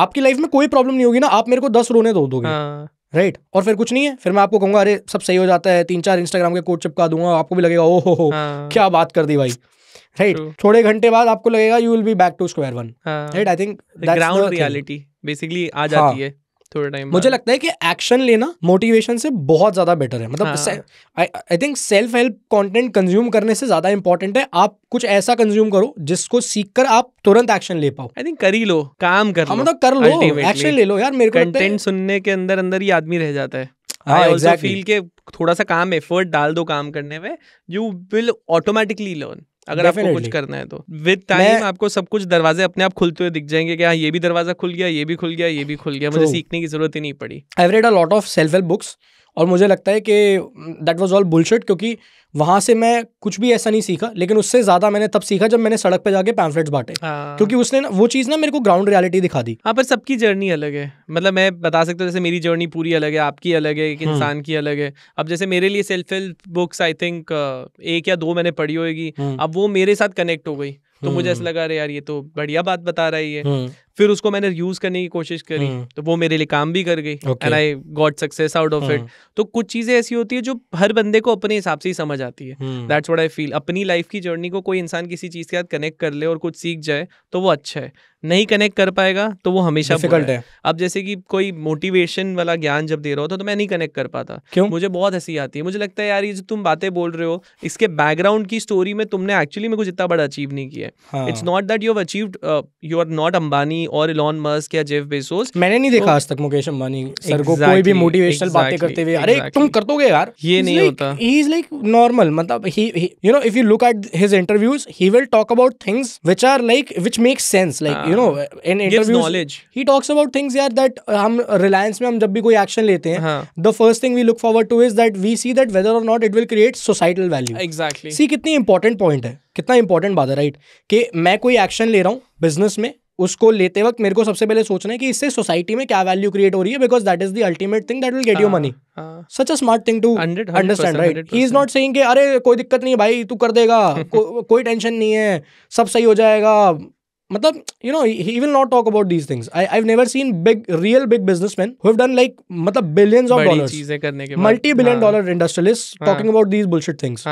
आपकी लाइफ में कोई प्रॉब्लम नहीं होगी ना आप मेरे को दस रोने दो दोगे हाँ. Right right. और फिर कुछ नहीं है फिर मैं आपको कहूंगा अरे सब सही हो जाता है तीन चार इंस्टाग्राम के कोड चिपका दूंगा आपको भी लगेगा ओ हो हो हाँ. क्या बात कर दी भाई राइट right. थोड़े घंटे बाद आपको लगेगा you will be back to square one right I think ground reality basically आ हाँ। जाती है थोड़े टाइम मुझे लगता है कि एक्शन लेना मोटिवेशन से बहुत ज्यादा बेटर है मतलब I think self help content consume करने से ज्यादा इंपॉर्टेंट है आप कुछ ऐसा कंज्यूम करो जिसको सीख कर आप तुरंत एक्शन ले पाओ आई थिंक कर ही लो काम कर हाँ, लो मतलब कर लो एक्शन ले लो यार मेरे कंटेंट सुनने के अंदर अंदर ही आदमी रह जाता है फील हाँ, के थोड़ा सा काम एफर्ट डाल दो काम करने में यू विल ऑटोमेटिकली लर्न अगर Definitely. आपको कुछ करना है तो विद टाइम आपको सब कुछ दरवाजे अपने आप खुलते हुए दिख जाएंगे कि हाँ ये भी दरवाजा खुल गया ये भी खुल गया ये भी खुल गया मुझे सीखने की जरूरत ही नहीं पड़ी I read a lot of self help books और मुझे लगता है कि दैट वॉज ऑल बुलशट क्योंकि वहाँ से मैं कुछ भी ऐसा नहीं सीखा लेकिन उससे ज़्यादा मैंने तब सीखा जब मैंने सड़क पे जाके पैम्फलेट्स बांटे हाँ। क्योंकि उसने ना वो चीज़ ना मेरे को ग्राउंड रियलिटी दिखा दी हाँ पर सबकी जर्नी अलग है मतलब मैं बता सकता हूँ जैसे मेरी जर्नी पूरी अलग है आपकी अलग है एक हम्म। इंसान की अलग है अब जैसे मेरे लिए self help books I think एक या दो मैंने पढ़ी होगी हम्म। अब वो मेरे साथ कनेक्ट हो गई तो मुझे ऐसा हम्म। लगा है यार ये तो बढ़िया बात बता रही है फिर उसको मैंने यूज करने की कोशिश करी हम्म। तो वो मेरे लिए काम भी कर गई and I got success out of it तो कुछ चीजें ऐसी होती है जो हर बंदे को अपने हिसाब से ही समझ आती है दैट्स व्हाट आई फील अपनी लाइफ की जर्नी को कोई इंसान किसी चीज के साथ कनेक्ट कर ले और कुछ सीख जाए तो वो अच्छा है नहीं कनेक्ट कर पाएगा तो वो हमेशा है. है अब जैसे कि कोई मोटिवेशन वाला ज्ञान जब दे रहा होता तो मैं नहीं कनेक्ट कर पाता क्यों मुझे बहुत हंसी आती है मुझे लगता है यार ये जो तुम बातें बोल रहे हो इसके बैकग्राउंड की स्टोरी में तुमने एक्चुअली में कुछ इतना बड़ा अचीव नहीं किया है it's not that you have achieved you are not Ambani Ambani और इलॉन मस्क या जेफ बेसोस मैंने नहीं देखा तो, आज तक मुकेश अंबानी सर exactly, को कोई भी मोटिवेशनल exactly, बातें करते हुए exactly. अरे तुम कर दोगे यार ये he's नहीं like, होता ही इज लाइक नॉर्मल मतलब he you know if you look at his interviews he will talk about things which are like which makes sense like you know in interviews he talks about things यार दैट हम रिलायंस में हम जब भी कोई एक्शन लेते हैं the first thing we look forward to is that we see that whether और not it will create societal value exactly see कितनी इंपॉर्टेंट पॉइंट है कितना इंपॉर्टेंट बात है राइट कि मैं कोई एक्शन ले रहा हूँ बिजनेस में उसको लेते वक्त मेरे को सबसे पहले सोचना है कि इससे सोसाइटी में क्या वैल्यू क्रिएट हो रही है because that is the ultimate thing that will get you money such a smart thing to understand right he is not saying कि अरे कोई दिक्कत नहीं है भाई तू कर देगा को, कोई टेंशन नहीं है सब सही हो जाएगा मतलब you know he will not talk about these things I I've never seen big real big businessman who have done like मतलब बिलियंस ऑफ डॉलर्स चीजें करने के multi billion dollar industrialist talking about these bullshit things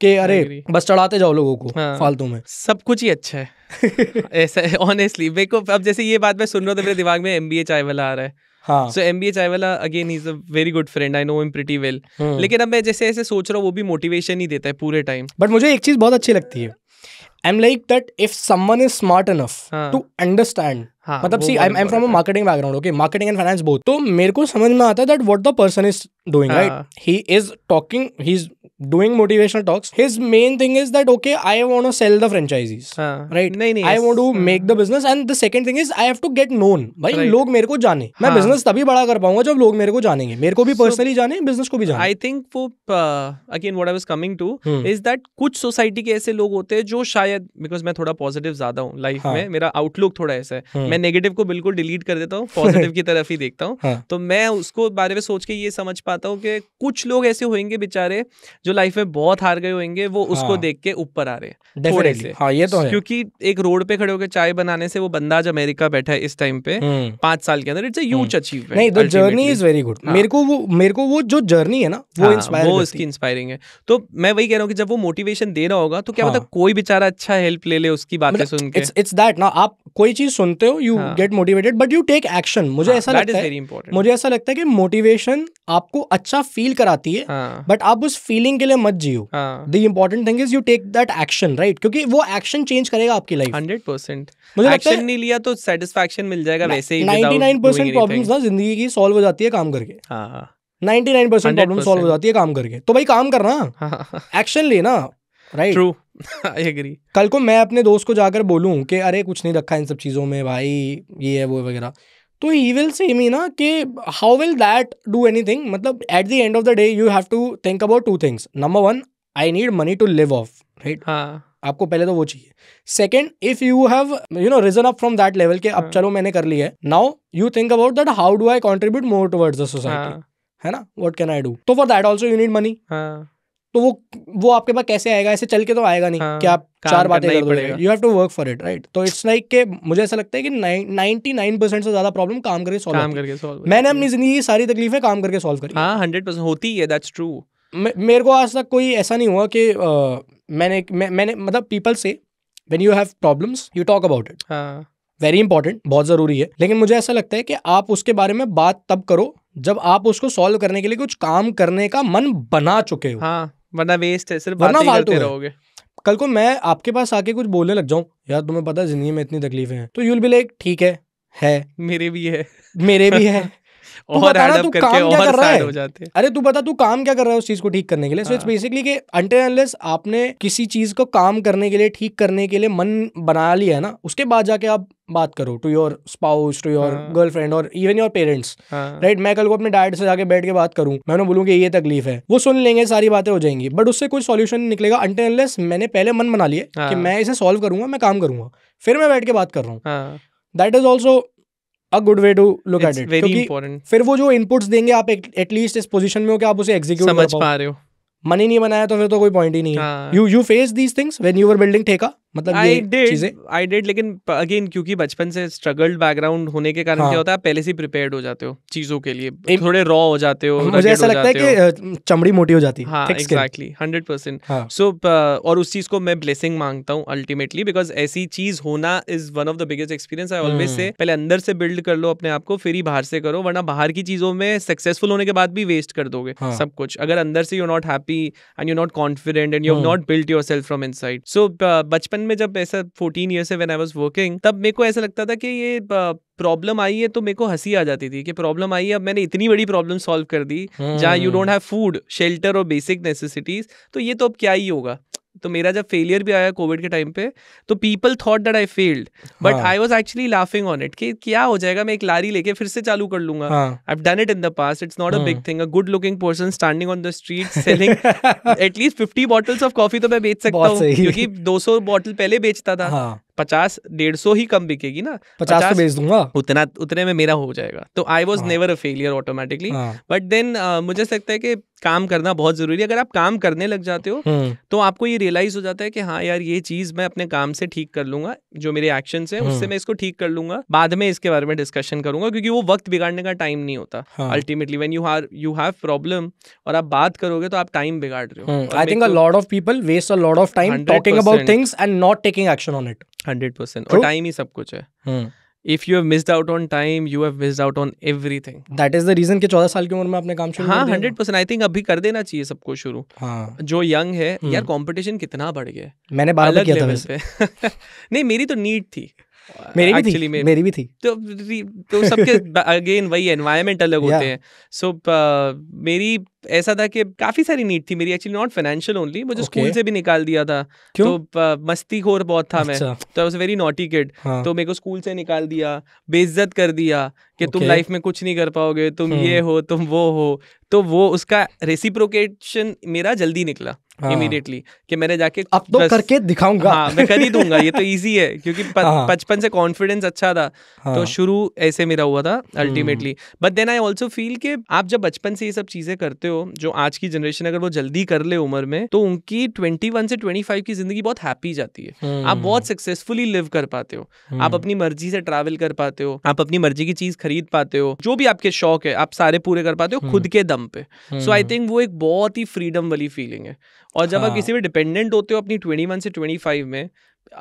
के अरे बस चढ़ाते जाओ लोगों को हाँ। फालतू में सब कुछ ही अच्छा है ऑनेस्टली मेरे को अब जैसे ये बात मैं सुन रहा हूँ तो मेरे दिमाग में एम बी ए चाय वाला आ रहा है हाँ सो M B A Chai Wala again is a very good friend I know him pretty well लेकिन अब मैं जैसे ऐसे सोच रहा हूँ वो भी मोटिवेशन ही देता है पूरे टाइम बट मुझे एक चीज़ बहुत अच्छी लगती है I am like that if someone is smart enough to understand मतलब see I am from a marketing background okay marketing and finance both तो मेरे को समझ में आता है that what the person is doing right he is talking he is doing motivational talks his main thing is that okay i want to sell the franchisees हाँ, right नहीं नहीं i want to हाँ. make the business and the second thing is i have to get known भाई right. लोग मेरे को जाने हाँ. मैं बिजनेस तभी बड़ा कर पाऊंगा जब लोग मेरे को जानेंगे मेरे को भी पर्सनली so, जाने बिजनेस को भी जाने आई थिंक वो again what I was coming to is that कुछ सोसाइटी के ऐसे लोग होते हैं जो शायद बिकॉज मैं थोड़ा पॉजिटिव ज्यादा हूँ लाइफ हाँ। में मेरा आउटलुक थोड़ा ऐसा है हम्म। मैं नेगेटिव को बिल्कुल डिलीट कर देता हूँ पॉजिटिव की तरफ ही देखता हूँ हाँ। तो मैं उसको बारे में सोच के ये समझ पाता हूँ कि कुछ लोग ऐसे होंगे बेचारे जो जो लाइफ में बहुत हार गए होंगे वो हाँ, उसको देख के ऊपर आ रहे हैं थोड़े से हाँ, ये तो है क्योंकि एक रोड पे खड़े होकर चाय बनाने से वो बंदा आज अमेरिका बैठा है इस टाइम पे हम्म। पांच साल के अंदर इट्स अच अचीवमेंट नहीं the journey is very good मेरे को वो मेरे को वो जो जर्नी है ना वो इंस्पायर हाँ, वो उसकी इंस्पायरिंग है तो मैं वही कह रहा हूँ कि जब वो मोटिवेशन दे रहा होगा तो क्या पता हाँ। मतलब कोई बेचारा अच्छा हेल्प ले ले उसकी बातें मतलब सुन के इट्स दैट ना आप कोई चीज सुनते हो you get motivated but you take action मुझे हाँ, ऐसा लगता है मुझे ऐसा लगता है कि मोटिवेशन आपको अच्छा फील कराती है बट आप उस फीलिंग के लिए मत जियो the important thing is you take that action right क्योंकि वो एक्शन चेंज करेगा आपकी लाइफ हंड्रेड परसेंट मुझे एक्शन नहीं लिया तो सेटिस्फेक्शन मिल जाएगा वैसे ही नाइन्टी नाइन परसेंट प्रॉब्लम ना जिंदगी की सॉल्व हो जाती है काम करके नाइनटी हाँ। नाइन परसेंट प्रॉब्लम सॉल्व हो जाती है काम करके तो भाई काम करना एक्शन लेना राइट ट्रू एग्री कल को मैं अपने दोस्त को जाकर बोलूं कि अरे कुछ नहीं रखा इन सब चीज़ों में भाई ये है वो वगैरह तो ही विल सेम ही ना कि how will that do anything मतलब at the end of the day you have to think about two things number one I need money to live off right हाँ आपको पहले तो वो चाहिए second if you have you know risen up from that level के अब हाँ। चलो मैंने कर लिया है now you think about that how do I contribute more towards the society है ना वट कैन आई डू तो for that also you need money तो वो वो आपके पास कैसे आएगा ऐसे चल के तो आएगा नहीं हाँ, कि आप चार बातें कर पड़ेगा you have to work for it right तो इट्स लाइक के मुझे ऐसा लगता है कि नाइनटी नाइन परसेंट से ज्यादा प्रॉब्लम काम करके सॉल्व काम करके सॉल्व मैंने अपनी जिंदगी की सारी तकलीफें काम करके सॉल्व करी हाँ हंड्रेड परसेंट होती है दैट्स ट्रू मेरे को आज तक कोई ऐसा नहीं हुआ कि मैंने मैंने मतलब पीपल से when you have problems you talk about it very important बहुत ज़रूरी है लेकिन मुझे ऐसा लगता है कि आप उसके बारे में बात तब करो जब आप उसको सॉल्व करने के लिए कुछ काम करने का मन बना चुके हो हाँ वरना वेस्ट है सिर्फ बातें करते रहोगे कल को मैं आपके पास आके कुछ बोलने लग जाऊं यार तुम्हें पता है जिंदगी में इतनी तकलीफें हैं तो यू विल बी लाइक ठीक है है मेरे भी है मेरे भी है और एडअप करके और सैड हो जाते हैं अरे तू बता तू काम क्या कर रहा है उस चीज को ठीक करने के लिए सो इट्स बेसिकली कि अनलेस आपने किसी चीज को काम करने के लिए ठीक करने के लिए मन बना लिया है ना उसके बाद जाके आप बात करो to your spouse to your girlfriend और इवन योर पेरेंट्स राइट मैं कल को अपने डैड से जाके बैठ के बात करूं मैं उन्हें बोलूँ कि ये तकलीफ है वो सुन लेंगे सारी बातें हो जाएंगी बट उससे कोई सॉल्यूशन निकलेगा अनलेस मैंने पहले मन बना लिया कि हाँ। मैं इसे सॉल्व करूंगा मैं काम करूंगा फिर मैं बैठ के बात कर रहा हूँ that is also a good way to look at it very important फिर वो जो इनपुट्स देंगे आप एटलीस्ट इस पोजीशन में हो कि आप उसे एग्जीक्यूट समझ पा रहे हो मनी नहीं बनाया तो फिर तो कोई पॉइंट ही नहीं है you you face these things when you were building ठेका मतलब I ये चीजें आई डिड लेकिन अगेन क्योंकि बचपन से स्ट्रगल्ड बैकग्राउंड होने के कारण हाँ. क्या होता है पहले से प्रिपेयर्ड हो जाते हो चीजों के लिए ए, थोड़े रॉ हो जाते हो मुझे ऐसा लगता है कि चमड़ी मोटी हो जाती है हाँ एग्जैक्टली हंड्रेड परसेंट सो और उस चीज को मैं ब्लेसिंग मांगता हूँ अल्टीमेटली बिकॉज ऐसी चीज होना is one of the biggest experience I always से पहले अंदर से बिल्ड कर लो अपने आप को फिर ही बाहर से करो वरना बाहर की चीजों में सक्सेसफुल होने के बाद भी वेस्ट कर दोगे हाँ। सब कुछ अगर अंदर से you not happy and you not confident and you not build yourself from in so बचपन में जब ऐसा फोर्टीन ईयर से वेन आई वॉज वर्किंग तब मेरे को ऐसा लगता था कि ये प्रॉब्लम आई है तो मेरे को हंसी आ जाती थी कि प्रॉब्लम आई है अब मैंने इतनी बड़ी प्रॉब्लम सॉल्व कर दी जहाँ you don't have food shelter और बेसिक नेसेसिटीज तो ये तो अब क्या ही होगा तो मेरा जब फेलियर भी आया कोविड के टाइम पे तो people thought that I failed but I was actually laughing on it कि क्या हो जाएगा मैं एक लारी लेके फिर से चालू कर लूंगा I done it in the past it's not a big thing a good looking person standing on the street selling at least fifty bottles of coffee तो मैं बेच सकता हूँ क्योंकि दो सौ बॉटल पहले बेचता था हाँ। पचास डेढ़ सौ ही कम बिकेगी ना पचास तो बेच दूंगा उतना उतने में मेरा हो जाएगा तो I was never a failure automatically but then मुझे लगता है कि काम करना बहुत जरूरी है अगर आप काम करने लग जाते हो हम्म। तो आपको ये रियलाइज हो जाता है कि हाँ यार ये चीज मैं अपने काम से ठीक कर लूंगा जो मेरे एक्शन है उससे हम्म। मैं इसको ठीक कर लूंगा बाद में इसके बारे में डिस्कशन करूंगा क्योंकि वो वक्त बिगाड़ने का टाइम नहीं होता ultimately when you are you have problem और आप बात करोगे तो आप टाइम बिगाड़ रहे हो I think a lot of people waste a lot of time talking about things and not taking action on it hundred percent और टाइम तो- ही सब कुछ है if you have missed out on time you have missed out on everything that is the reason कि 14 साल की उम्र में आपने काम शुरू हाँ हंड्रेड परसेंट आई थिंक अभी कर देना चाहिए सबको शुरू हाँ. जो यंग है hmm. यार कॉम्पिटिशन कितना बढ़ गया मैंने बारह किया था वैसे नहीं मेरी तो नीड थी मेरी भी थी मेरी भी थी तो तो सबके अगेन वही एनवायरनमेंट अलग होते हैं सो so, uh, मेरी ऐसा था कि काफ़ी सारी नीड थी मेरी एक्चुअली नॉट फाइनेंशियल ओनली मुझे स्कूल okay. से भी निकाल दिया था क्यों? तो uh, मस्ती खोर बहुत था अच्छा। मैं तो I was very naughty kid तो मेरे को स्कूल से निकाल दिया बेइज्जत कर दिया कि okay. तुम लाइफ में कुछ नहीं कर पाओगे तुम हाँ। ये हो तुम वो हो तो वो उसका रेसिप्रोकेशन मेरा जल्दी निकला इमीडिएटली हाँ। कि मैंने जाके अब तो करके दिखाऊंगा हाँ मैं कर ही दूंगा ये तो इजी है क्योंकि हाँ। बचपन हाँ। से कॉन्फिडेंस अच्छा था तो हाँ। तो शुरू ऐसे मेरा हुआ था ultimately but then I also feel कि आप जब बचपन से ये सब चीज़ें करते हो जो आज की जनरेशन अगर वो जल्दी कर ले उम्र में तो उनकी ट्वेंटी वन से ट्वेंटी फाइव की जिंदगी बहुत हैप्पी जाती है हम्म। आप बहुत सक्सेसफुली लिव कर पाते हो हम्म। आप अपनी मर्जी से ट्रैवल कर पाते हो आप अपनी मर्जी की चीज खरीद पाते हो जो भी आपके शौक है आप सारे पूरे कर पाते हो खुद हम्म। के दम पे सो आई थिंक वो एक बहुत ही फ्रीडम वाली फीलिंग है और जब हाँ. आप किसी पे डिपेंडेंट होते हो अपनी ट्वेंटी वन से ट्वेंटी फाइव में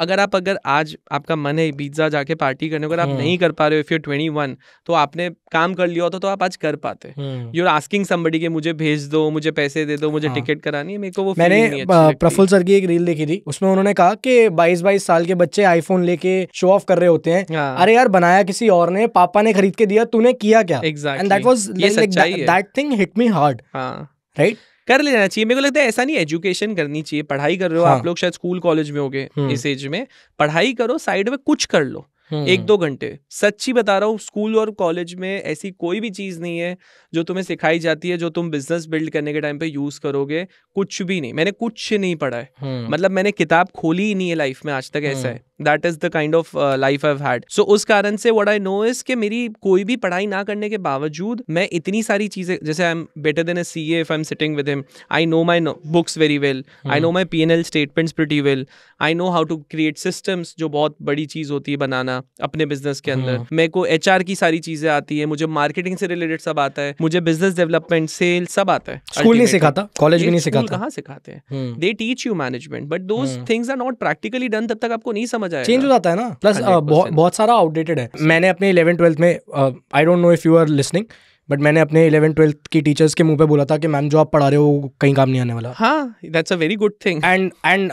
अगर आप अगर आज आपका मन है पिज्ज़ा जाके पार्टी करने को अगर आप हम्म। नहीं कर पा रहे हो इफ़ यू ट्वेंटी वन तो आपने काम कर लिया होता तो, तो आप आज कर पाते यू आर आस्किंग समबडी के मुझे भेज दो मुझे पैसे दे दो मुझे हाँ। टिकट करानी है मेरे को वो मैंने प्रफुल सर की एक रील देखी थी उसमें उन्होंने कहा कि बाईस बाईस साल के बच्चे आईफोन लेके शो ऑफ कर रहे होते हैं हाँ। अरे यार बनाया किसी और ने पापा ने खरीद के दिया तूने किया क्या exact and that was that thing hit me hard write कर लेना चाहिए मेरे को लगता है ऐसा नहीं एजुकेशन करनी चाहिए पढ़ाई कर रहे हो हाँ. आप लोग शायद स्कूल कॉलेज में हो गए हम्म। इस एज में पढ़ाई करो साइड में कुछ कर लो एक हम्म। दो घंटे सच्ची बता रहा हूँ स्कूल और कॉलेज में ऐसी कोई भी चीज़ नहीं है जो तुम्हें सिखाई जाती है जो तुम बिजनेस बिल्ड करने के टाइम पे यूज़ करोगे कुछ भी नहीं मैंने कुछ नहीं पढ़ा है हम्म। मतलब मैंने किताब खोली ही नहीं है लाइफ में आज तक ऐसा हम्म। है that is the kind of life I had so उस कारण से वट आई नो इज के मेरी कोई भी पढ़ाई ना करने के बावजूद मैं इतनी सारी चीज़ें जैसे I am better than a C F I am sitting with him I know my books very well I know my P N L statements pretty well I know how to create systems जो बहुत बड़ी चीज़ होती है बनाना करना अपने बिजनेस के अंदर हम्म। मेरे को एच की सारी चीजें आती है मुझे मार्केटिंग से रिलेटेड सब आता है मुझे बिजनेस डेवलपमेंट सेल सब आता है स्कूल नहीं सिखाता कॉलेज भी नहीं सिखाता कहाँ सिखाते हैं they teach you management but those things are not practically done तब तक आपको नहीं समझ आया चेंज हो जाता है ना प्लस बहुत सारा आउटडेटेड है मैंने अपने इलेवन ट्वेल्थ में I don't know if you are listening but मैंने अपने इलेवन ट्वेल्थ की टीचर्स के मुंह पे बोला था कि मैम जो आप पढ़ा रहे हो कहीं काम नहीं आने वाला हाँ that's a very good thing and and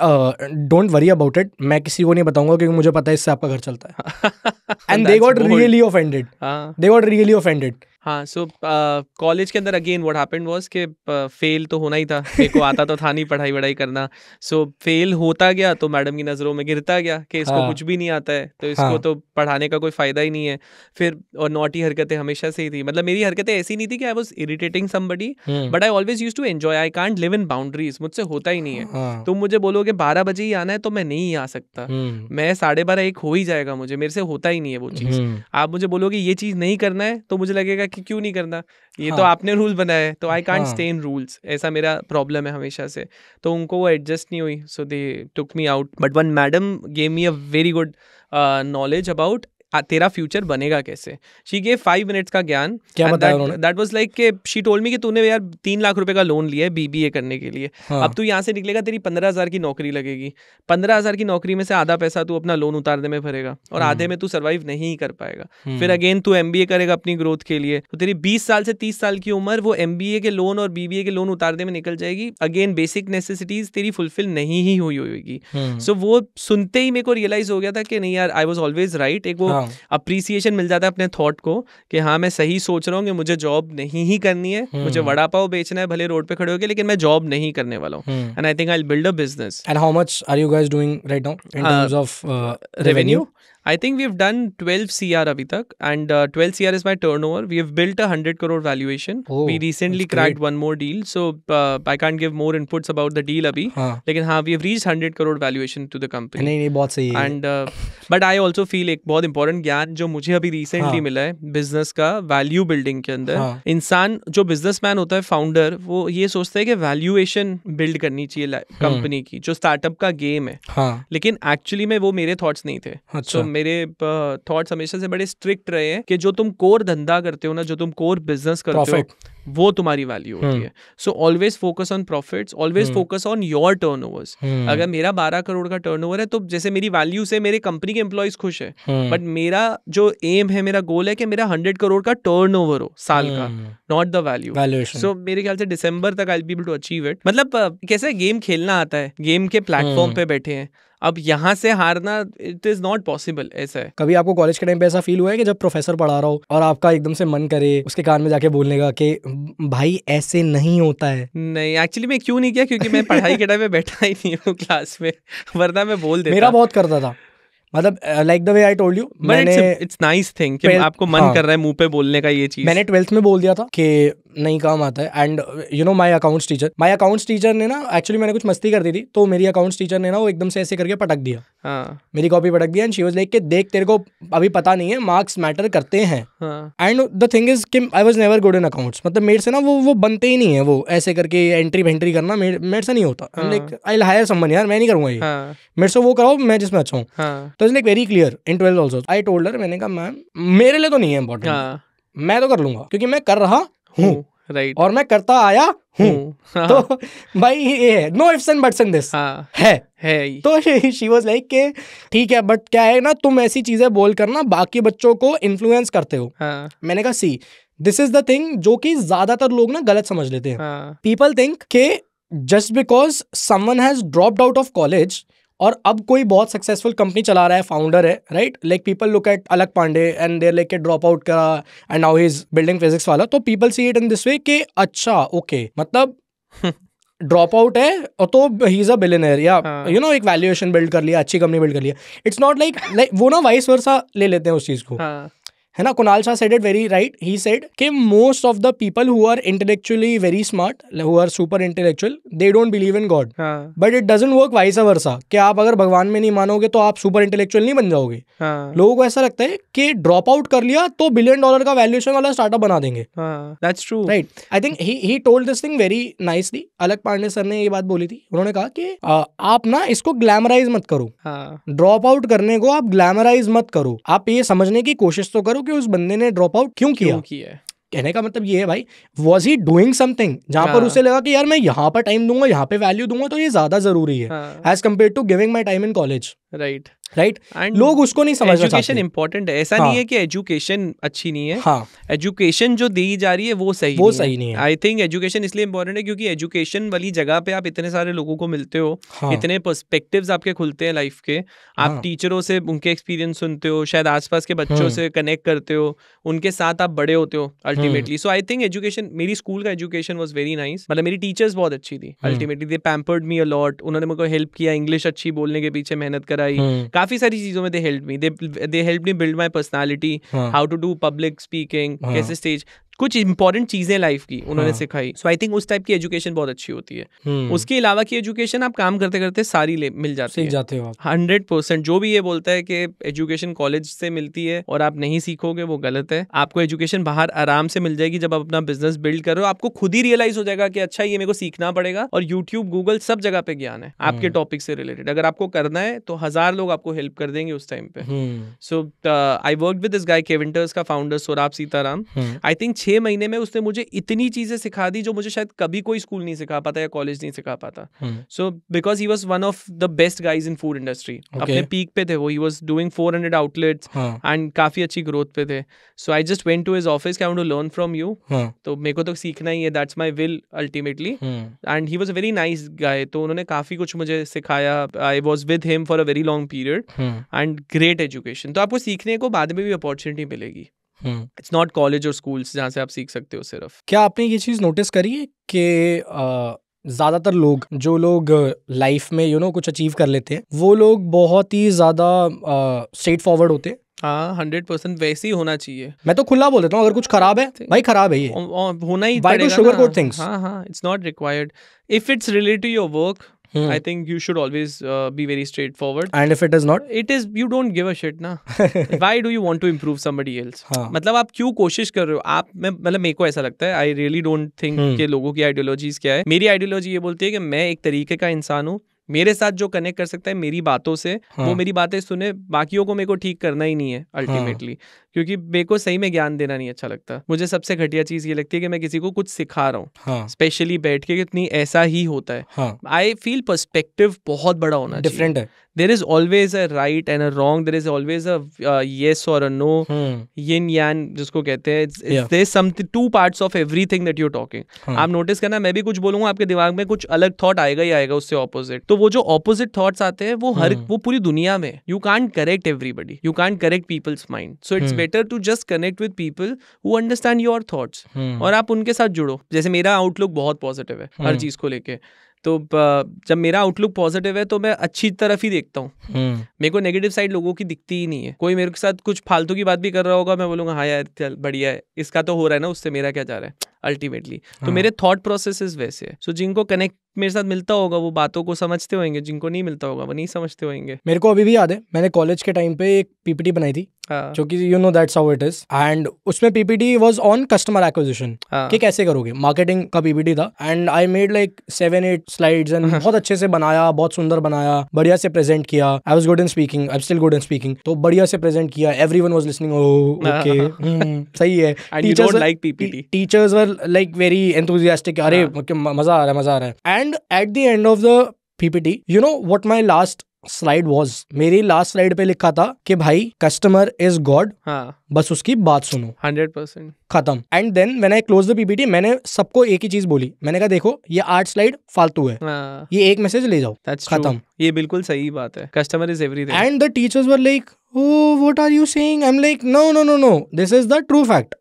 don't worry about it मैं किसी को नहीं बताऊंगा क्योंकि मुझे पता है इससे आपका घर चलता है and they got really offended they got really offended हाँ सो कॉलेज के अंदर अगेन व्हाट हैपेंड वाज के फेल तो होना ही था मेरे को आता तो था नहीं पढ़ाई वढ़ाई करना सो so, फेल होता गया तो मैडम की नज़रों में गिरता गया कि इसको हाँ, कुछ भी नहीं आता है तो इसको हाँ, तो पढ़ाने का कोई फ़ायदा ही नहीं है फिर और नोटी हरकतें हमेशा से ही थी मतलब मेरी हरकतें ऐसी नहीं थी कि I was irritating somebody but I always use to enjoy I can't live in boundaries मुझसे होता ही नहीं है हाँ। तुम तो मुझे बोलोगे बारह बजे ही आना है तो मैं नहीं आ सकता हम्म। मैं साढ़े बारह एक हो ही जाएगा मुझे मेरे से होता ही नहीं है वो चीज़ हम्म। आप मुझे बोलोगे ये चीज़ नहीं करना है तो मुझे लगेगा कि क्यों नहीं करना ये तो हाँ. तो आपने रूल बनाया है तो I can't stay in rules ऐसा मेरा प्रॉब्लम है हमेशा से तो उनको वो एडजस्ट नहीं हुई so they took me out but one madam gave me a very good knowledge about हाँ, तेरा फ्यूचर बनेगा कैसे शी गेव फाइव मिनट्स का ज्ञान क्या दैट वॉज लाइक के शी टोल्ड मी कि तूने यार तीन लाख रुपए का लोन लिया है बीबीए करने के लिए हाँ. अब तू यहाँ से निकलेगा तेरी पंद्रह हज़ार की नौकरी लगेगी पंद्रह हज़ार की नौकरी में से आधा पैसा तू अपना लोन उतारने में भरेगा और हम्म। आधे में तू सर्वाइव नहीं कर पाएगा हम्म। फिर अगेन तू एम करेगा अपनी ग्रोथ के लिए तो तेरी बीस साल से तीस साल की उम्र वो एम के लोन और बीबीए के लोन उतारने में निकल जाएगी अगेन बेसिक नेसेसिटीज तेरी फुलफिल नहीं ही हुई होगी सो हम्म। वो सुनते ही मेरे को रियलाइज हो गया था कि नहीं यार आई वॉज ऑलवेज राइट एक वो अप्रिसिएशन हाँ। मिल जाता है अपने थॉट को कि हाँ मैं सही सोच रहा हूँ कि मुझे जॉब नहीं ही करनी है हम्म। मुझे वड़ा पाव बेचना है भले रोड पे खड़े होकर लेकिन मैं जॉब नहीं करने वाला हूँ and I think I build a business and how much are you guys doing right now in terms of revenue I think we have done 12 CR अभी तक and 12 CR is my turnover we have built a 100 crore valuation we recently cracked one more deal so I can't give more inputs about the deal अभी हाँ. लेकिन हाँ we have reach 100 crore valuation to the company नहीं नहीं बहुत सही and but I also feel एक बहुत इंपॉर्टेंट ज्ञान जो मुझे अभी रिसेंटली हाँ. मिला है बिजनेस का वैल्यू बिल्डिंग के अंदर हाँ. इंसान जो बिजनेसमैन होता है फाउंडर वो ये सोचता है कि वैल्यूएशन बिल्ड करनी चाहिए कंपनी हम्म. की जो स्टार्टअप का गेम है हाँ. लेकिन एक्चुअली में वो मेरे थॉट्स नहीं थे सो अच्छा. मेरे थॉट्स हमेशा से बड़े स्ट्रिक्ट रहे हैं कि जो तुम कोर धंधा करते हो ना जो तुम कोर बिजनेस करते Profit. हो वो तुम्हारी वैल्यू होती हम्म। है so always focus on profits always focus on your turn अगर मेरा बारह करोड़ का टर्न है तो जैसे मेरी वैल्यू से मेरे कंपनी के एम्प्लॉयज खुश है बट हम्म। मेरा जो एम है मेरा गोल है कि मेरा हंड्रेड करोड़ का टर्न हो साल hmm. का नॉट द वैल्यू सो मेरे ख्याल से दिसंबर तक I be able to achieve it मतलब कैसे गेम खेलना आता है गेम के प्लेटफॉर्म हम्म। पे बैठे हैं अब यहाँ से हारना इट इज नॉट पॉसिबल ऐसा कभी आपको कॉलेज के टाइम पे ऐसा फील हुआ है कि जब प्रोफेसर पढ़ा रहा हो और आपका एकदम से मन करे उसके कान में जाके बोलने का कि भाई ऐसे नहीं होता है नहीं एक्चुअली मैं क्यों नहीं किया क्योंकि मैं पढ़ाई के टाइम में बैठा ही नहीं हूँ क्लास में वरना मैं बोल देता मेरा बहुत करता था मतलब like the way I told you मैंने इट्स नाइस थिंग कि आपको मन हाँ, कर रहा है मुंह पे बोलने का ये चीज मैंने ट्वेल्थ में बोल दिया था कि नहीं काम आता है and you know my accounts teacher my accounts teacher ने ना एक्चुअली मैंने कुछ मस्ती कर दी थी तो मेरी अकाउंट्स टीचर ने ना वो एकदम से ऐसे करके पटक दिया हाँ. मेरी कॉपी पटक दिया एंड शी वॉज लाइक के देख तेरे को अभी पता नहीं है मार्क्स मैटर करते हैं एंड द थिंग इज कि I was never good in accounts मतलब मेरे से ना वो वो बनते ही नहीं है वो ऐसे करके एंट्री वेंट्री करना मेरे से नहीं होता लाइक आई हायर समन यार मैं नहीं करूँगा ये हाँ. मेरे से वो कराओ मैं जिसमें अच्छा हूँ हाँ. तो is like very clear in twelfth also I told her मैंने कहा मैम मेरे लिए तो नहीं है इंपॉर्टेंट हाँ. मैं तो कर लूंगा क्योंकि मैं कर रहा हूँ राइट और मैं करता आया हूँ हाँ। तो भाई ये है no ifs and buts in this है है तो शी वॉज लाइक के ठीक है बट क्या है ना तुम ऐसी चीजें बोल कर ना बाकी बच्चों को इन्फ्लुएंस करते हो हाँ. मैंने कहा see this is the thing जो कि ज्यादातर लोग ना गलत समझ लेते हैं पीपल थिंक के just because someone has dropped out of college और अब कोई बहुत सक्सेसफुल कंपनी चला रहा है फाउंडर है right like people look at Alakh Pandey and there like drop out करा and now is building Physics Wallah तो people see it in this way कि अच्छा ओके okay, मतलब ड्रॉप आउट है और तो ही इज अ बिलेनर या यू नो एक वैल्यूएशन बिल्ड कर लिया अच्छी कंपनी बिल्ड कर लिया इट्स नॉट लाइक लाइक वो ना वाइस वर्सा ले लेते हैं उस चीज़ को हाँ. है ना Kunal Shah said it very right he said कि most of the people who are intellectually very smart who are super intellectual they don't believe in God but it doesn't work vice versa कि आप अगर भगवान में नहीं मानोगे तो आप सुपर इंटेलेक्चुअल नहीं बन जाओगे हाँ। लोगों को ऐसा लगता है कि ड्रॉप आउट कर लिया तो बिलियन डॉलर का वैल्यूएशन वाला स्टार्टअप बना देंगे that's true right I think he he told this thing very nicely Alakh Pandey sir ने ये बात बोली थी उन्होंने कहा कि आप ना इसको ग्लैमराइज मत करो ड्रॉप हाँ। आउट करने को आप ग्लैमराइज मत करो आप ये समझने की कोशिश तो करो करो कि उस बंदे ने ड्रॉप आउट क्यों किया कहने का मतलब ये है भाई वॉज ही डूइंग समथिंग जहां पर हाँ। उसे लगा कि यार मैं यहाँ पर टाइम दूंगा यहाँ पे वैल्यू दूंगा तो ये ज्यादा जरूरी है as compare to giving my time in college right right right? लोग उसको नहीं समझ एजुकेशन इंपॉर्टेंट है ऐसा हाँ. नहीं है कि एजुकेशन अच्छी नहीं है एजुकेशन हाँ. जो दी जा रही है वो सही वो नहीं सही है. नहीं है आई थिंक एजुकेशन इसलिए इंपॉर्टेंट है क्योंकि एजुकेशन वाली जगह पे आप इतने सारे लोगों को मिलते हो हाँ. इतने पर्सपेक्टिव आपके खुलते हैं लाइफ के आप हाँ. टीचरों से उनके एक्सपीरियंस सुनते हो शायद आसपास के बच्चों हम्म। से कनेक्ट करते हो उनके साथ आप बड़े होते हो ultimately so I think education मेरी स्कूल का एजुकेशन वॉज वेरी नाइस मतलब मेरी टीचर्स बहुत अच्छी थी ultimately they pampered me a lot उन्होंने मेरे को हेल्प किया इंग्लिश अच्छी बोलने के पीछे मेहनत कराई हम्म। काफी सारी चीजों में they help me they help me build my personality how to do public speaking कैसे स्टेज कुछ इंपॉर्टेंट चीज़ें लाइफ की उन्होंने हाँ. सिखाई सो आई थिंक उस टाइप की एजुकेशन बहुत अच्छी होती है हम्म। उसके अलावा की एजुकेशन आप काम करते करते सारी ले मिल जाती सीख है जाते हो हंड्रेड परसेंट जो भी ये बोलता है कि एजुकेशन कॉलेज से मिलती है और आप नहीं सीखोगे वो गलत है आपको एजुकेशन बाहर आराम से मिल जाएगी जब आप अपना बिजनेस बिल्ड करो आपको खुद ही रियलाइज हो जाएगा कि अच्छा ये मेरे को सीखना पड़ेगा और यूट्यूब गूगल सब जगह पे ज्ञान है आपके टॉपिक हम्म। से रिलेटेड अगर आपको करना है तो हजार लोग आपको हेल्प कर देंगे उस टाइम पे so I work with this guy Keventers का founder Sohrab Sitaram I think छः महीने में उसने मुझे इतनी चीज़ें सिखा दी जो मुझे शायद कभी कोई स्कूल नहीं सिखा पाता या कॉलेज नहीं सिखा पाता so because he was one of the best guys in food industry अपने पीक पे थे वो he was doing four hundred outlets and काफ़ी अच्छी ग्रोथ पे थे so I just went to his office क्या टू लर्न फ्रॉम यू तो मेरे को तो सीखना ही है that's my will ultimately and he was very nice guy तो उन्होंने काफ़ी कुछ मुझे सिखाया I was with him for a very long period and great education तो आपको सीखने को बाद में भी अपॉर्चुनिटी मिलेगी इट्स नॉट कॉलेज और स्कूल जहाँ से आप सीख सकते हो सिर्फ क्या आपने ये चीज़ नोटिस करी है कि ज़्यादातर लोग जो लोग लाइफ में यू you नो know, कुछ अचीव कर लेते हैं वो लोग बहुत ही ज़्यादा स्ट्रेट फॉरवर्ड होते हैं हाँ हंड्रेड परसेंट वैसे ही होना चाहिए मैं तो खुला बोल देता हूँ अगर कुछ खराब है भाई खराब है ये होना ही शुगर कोट थिंग्स हाँ हाँ it's not required if it's related to your work Hmm. I think you should always uh, be very straightforward. And if it is not, it is you don't give a shit na. Why do you want to improve somebody else? हाँ. मतलब आप क्यों कोशिश कर रहे हो? आप मैं मतलब मेरे को ऐसा लगता है. I really don't think hmm. कि लोगों की ideologies क्या है. मेरी ideology ये बोलती है कि मैं एक तरीके का इंसान हूँ. मेरे साथ जो कनेक्ट कर सकता है मेरी बातों से हाँ। वो मेरी बातें सुने बाकियों को मेरे को ठीक करना ही नहीं है अल्टीमेटली हाँ। क्योंकि मेरे को सही में ज्ञान देना नहीं अच्छा लगता मुझे सबसे घटिया चीज ये लगती है कि मैं किसी को कुछ सिखा रहा हूँ हाँ। स्पेशली बैठ के कितनी ऐसा ही होता है आई फील परस्पेक्टिव बहुत बड़ा होना डिफरेंट है there is always a right and a wrong there is always a yes और अ नो यिन यान जिसको कहते हैं there it's yeah. there some two parts that you talking आप नोटिस करना मैं भी कुछ बोलूंगा आपके दिमाग में कुछ अलग थॉट आएगा ही आएगा उससे ऑपोजिट तो वो जो ऑपोजिट थॉट्स आते हैं वो हर hmm. वो पूरी दुनिया में you can't correct everybody you can't correct people's mind so it's better to just connect with people who understand your thoughts और आप उनके साथ जुड़ो जैसे मेरा आउटलुक बहुत पॉजिटिव है हर hmm. चीज को लेकर तो जब मेरा आउटलुक पॉजिटिव है तो मैं अच्छी तरफ ही देखता हूँ हम्म। मेरे को नेगेटिव साइड लोगों की दिखती ही नहीं है कोई मेरे के साथ कुछ फालतू की बात भी कर रहा होगा मैं बोलूँगा हाँ यार चल बढ़िया है इसका तो हो रहा है ना उससे मेरा क्या जा रहा है अल्टीमेटली तो हाँ। मेरे थॉट प्रोसेस वैसे है सो जिनको कनेक्ट मेरे साथ मिलता होगा वो बातों को समझते होंगे जिनको नहीं मिलता होगा वो नहीं समझते होंगे मेरे को अभी भी याद है मैंने कॉलेज के टाइम पे एक पीपीटी बनाई थी हाँ। जो कि you know that's how it is and उसमें PPT was on customer acquisition कि कैसे करोगे मार्केटिंग का पीपीटी था and I made like seven eight slides and बहुत अच्छे से बनाया बहुत सुंदर बनाया बढ़िया से प्रेजेंट किया I was good in speaking I still good in speaking तो बढ़िया से प्रेजेंट किया एवरीवन वाज लिसनिंग ओके सही है teachers like PPT teachers were like very enthusiastic अरे हाँ। मजा आ रहा है मजा आ रहा है and and at the end of the PPT you know what my last slide was मेरी लास्ट स्लाइड पे लिखा था कि भाई कस्टमर इज गॉड बस उसकी बात सुनो हंड्रेड परसेंट खत्म एंड देन मैंने क्लोज द पीपीटी मैंने सबको एक ही चीज बोली मैंने कहा देखो ये आठ स्लाइड फालतू है आ, हाँ। ये एक मैसेज ले जाओ खत्म ये बिल्कुल सही बात है customer is everything and the teachers were like what are you saying I am like no no no no this is the true fact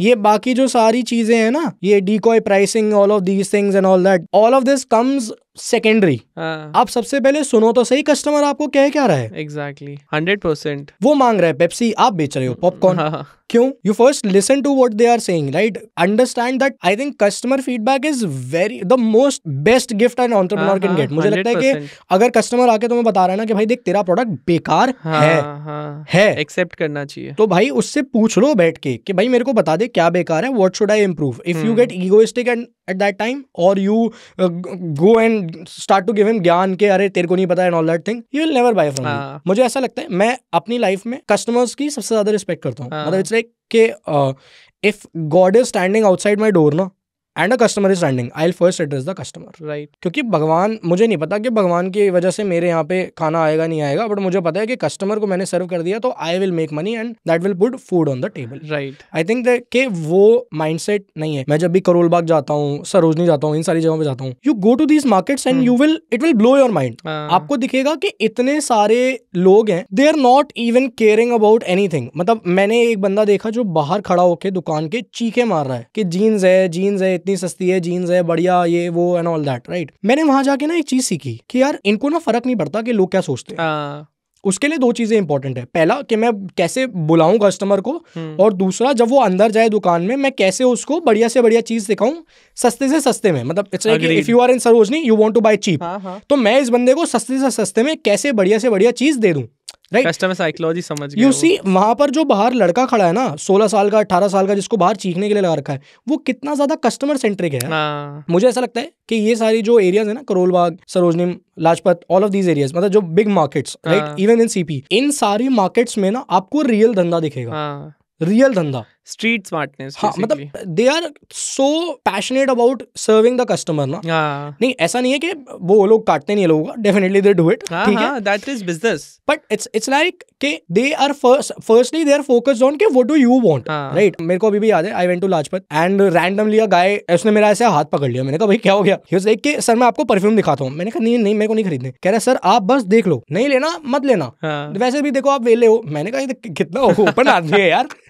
ये बाकी जो सारी चीजें हैं ना ये decoy pricing all of these things and all that all of this comes secondary आप सबसे पहले सुनो तो सही कस्टमर आपको कह क्या रहा है एग्जैक्टली हंड्रेड परसेंट वो मांग रहे हैं पेप्सी आप बेच रहे हो पॉपकॉर्न क्यों you first listen to what they are saying right understand that I think customer feedback is very the most best gift an entrepreneur can get मुझे लगता है कि अगर कस्टमर आके तुम्हें बता रहा है ना कि भाई देख तेरा प्रोडक्ट बेकार हाँ, है हाँ, है एक्सेप्ट करना चाहिए तो भाई उससे पूछ लो बैठ के कि भाई मेरे को बता दे क्या बेकार है what should I improve if you get egoistic and at that time और you go and start to give him ज्ञान के अरे तेरे को नहीं पता and all that thing you will never buy from मुझे ऐसा लगता है मैं अपनी लाइफ में कस्टमर्स की सबसे ज्यादा रिस्पेक्ट करता हूँ हाँ। मतलब इट्स लाइक के if God is standing outside my door ना and a customer is running I'll first address the customer right क्योंकि भगवान मुझे नहीं पता कि भगवान की वजह से मेरे यहाँ पे खाना आएगा नहीं आएगा बट मुझे पता है कि कस्टमर को मैंने सर्व कर दिया तो I will make money and that will put food on the table right I think के वो सेट नहीं है मैं जब भी करोलबाग जाता हूँ सरोजनी जाता हूँ इन सारी जगहों पर जाता हूँ you go to these markets and you will it will blow your mind आपको दिखेगा कि इतने सारे लोग हैं they are not even caring about any मतलब मैंने एक बंदा देखा जो बाहर खड़ा होकर दुकान के चीखे मार रहा है कि जीन्स है जीन्स है इतनी सस्ती है जीन्स है बढ़िया ये वो एंड ऑल दैट राइट मैंने वहां जाके ना एक चीज सीखी कि यार इनको ना फर्क नहीं पड़ता कि लोग क्या सोचते हैं हाँ। उसके लिए दो चीज़ें इंपॉर्टेंट है पहला कि मैं कैसे बुलाऊं कस्टमर को हम्म। और दूसरा जब वो अंदर जाए दुकान में मैं कैसे उसको बढ़िया से बढ़िया चीज़ दिखाऊं सस्ते से सस्ते में मतलब it's like if you are in Sarojini you want to buy cheap तो मैं इस बंदे को सस्ते से सस्ते में कैसे बढ़िया से बढ़िया चीज़ दे दूं राइट कस्टमर साइकोलॉजी समझ यू सी वहां पर जो बाहर लड़का खड़ा है ना सोलह साल का अठारह साल का जिसको बाहर चीखने के लिए लगा रखा है वो कितना ज्यादा कस्टमर सेंट्रिक है हाँ। मुझे ऐसा लगता है कि ये सारी जो एरियाज है ना Karol Bagh Sarojini Lajpat all of these areas मतलब जो big markets right even in CP इन सारी मार्केट्स में ना आपको रियल धंधा दिखेगा हाँ। रियल धंधा स्ट्रीट स्मार्टनेस हाँ मतलब they are so passionate about serving the customer ना हाँ। नहीं ऐसा नहीं है कि वो लोग काटते नहीं लोगों का डेफिनेटली दे डू इट ठीक है that is business but it's it's like के they are first firstly they are focused on के what do you want right मेरे को अभी भी याद है I went to Lajpat and randomly a guy उसने मेरा ऐसे हाथ पकड़ लिया मैंने कहा भाई क्या हो गया ही वाज लाइक कि सर मैं आपको परफ्यूम दिखाता हूँ मैंने कहा नहीं नहीं मेरे को नहीं खरीदने कह रहा सर आप बस देख लो नहीं लेना मत लेना हाँ। वैसे भी देखो आप वेले हो मैंने कहा तो कितना ओपन आदमी है यार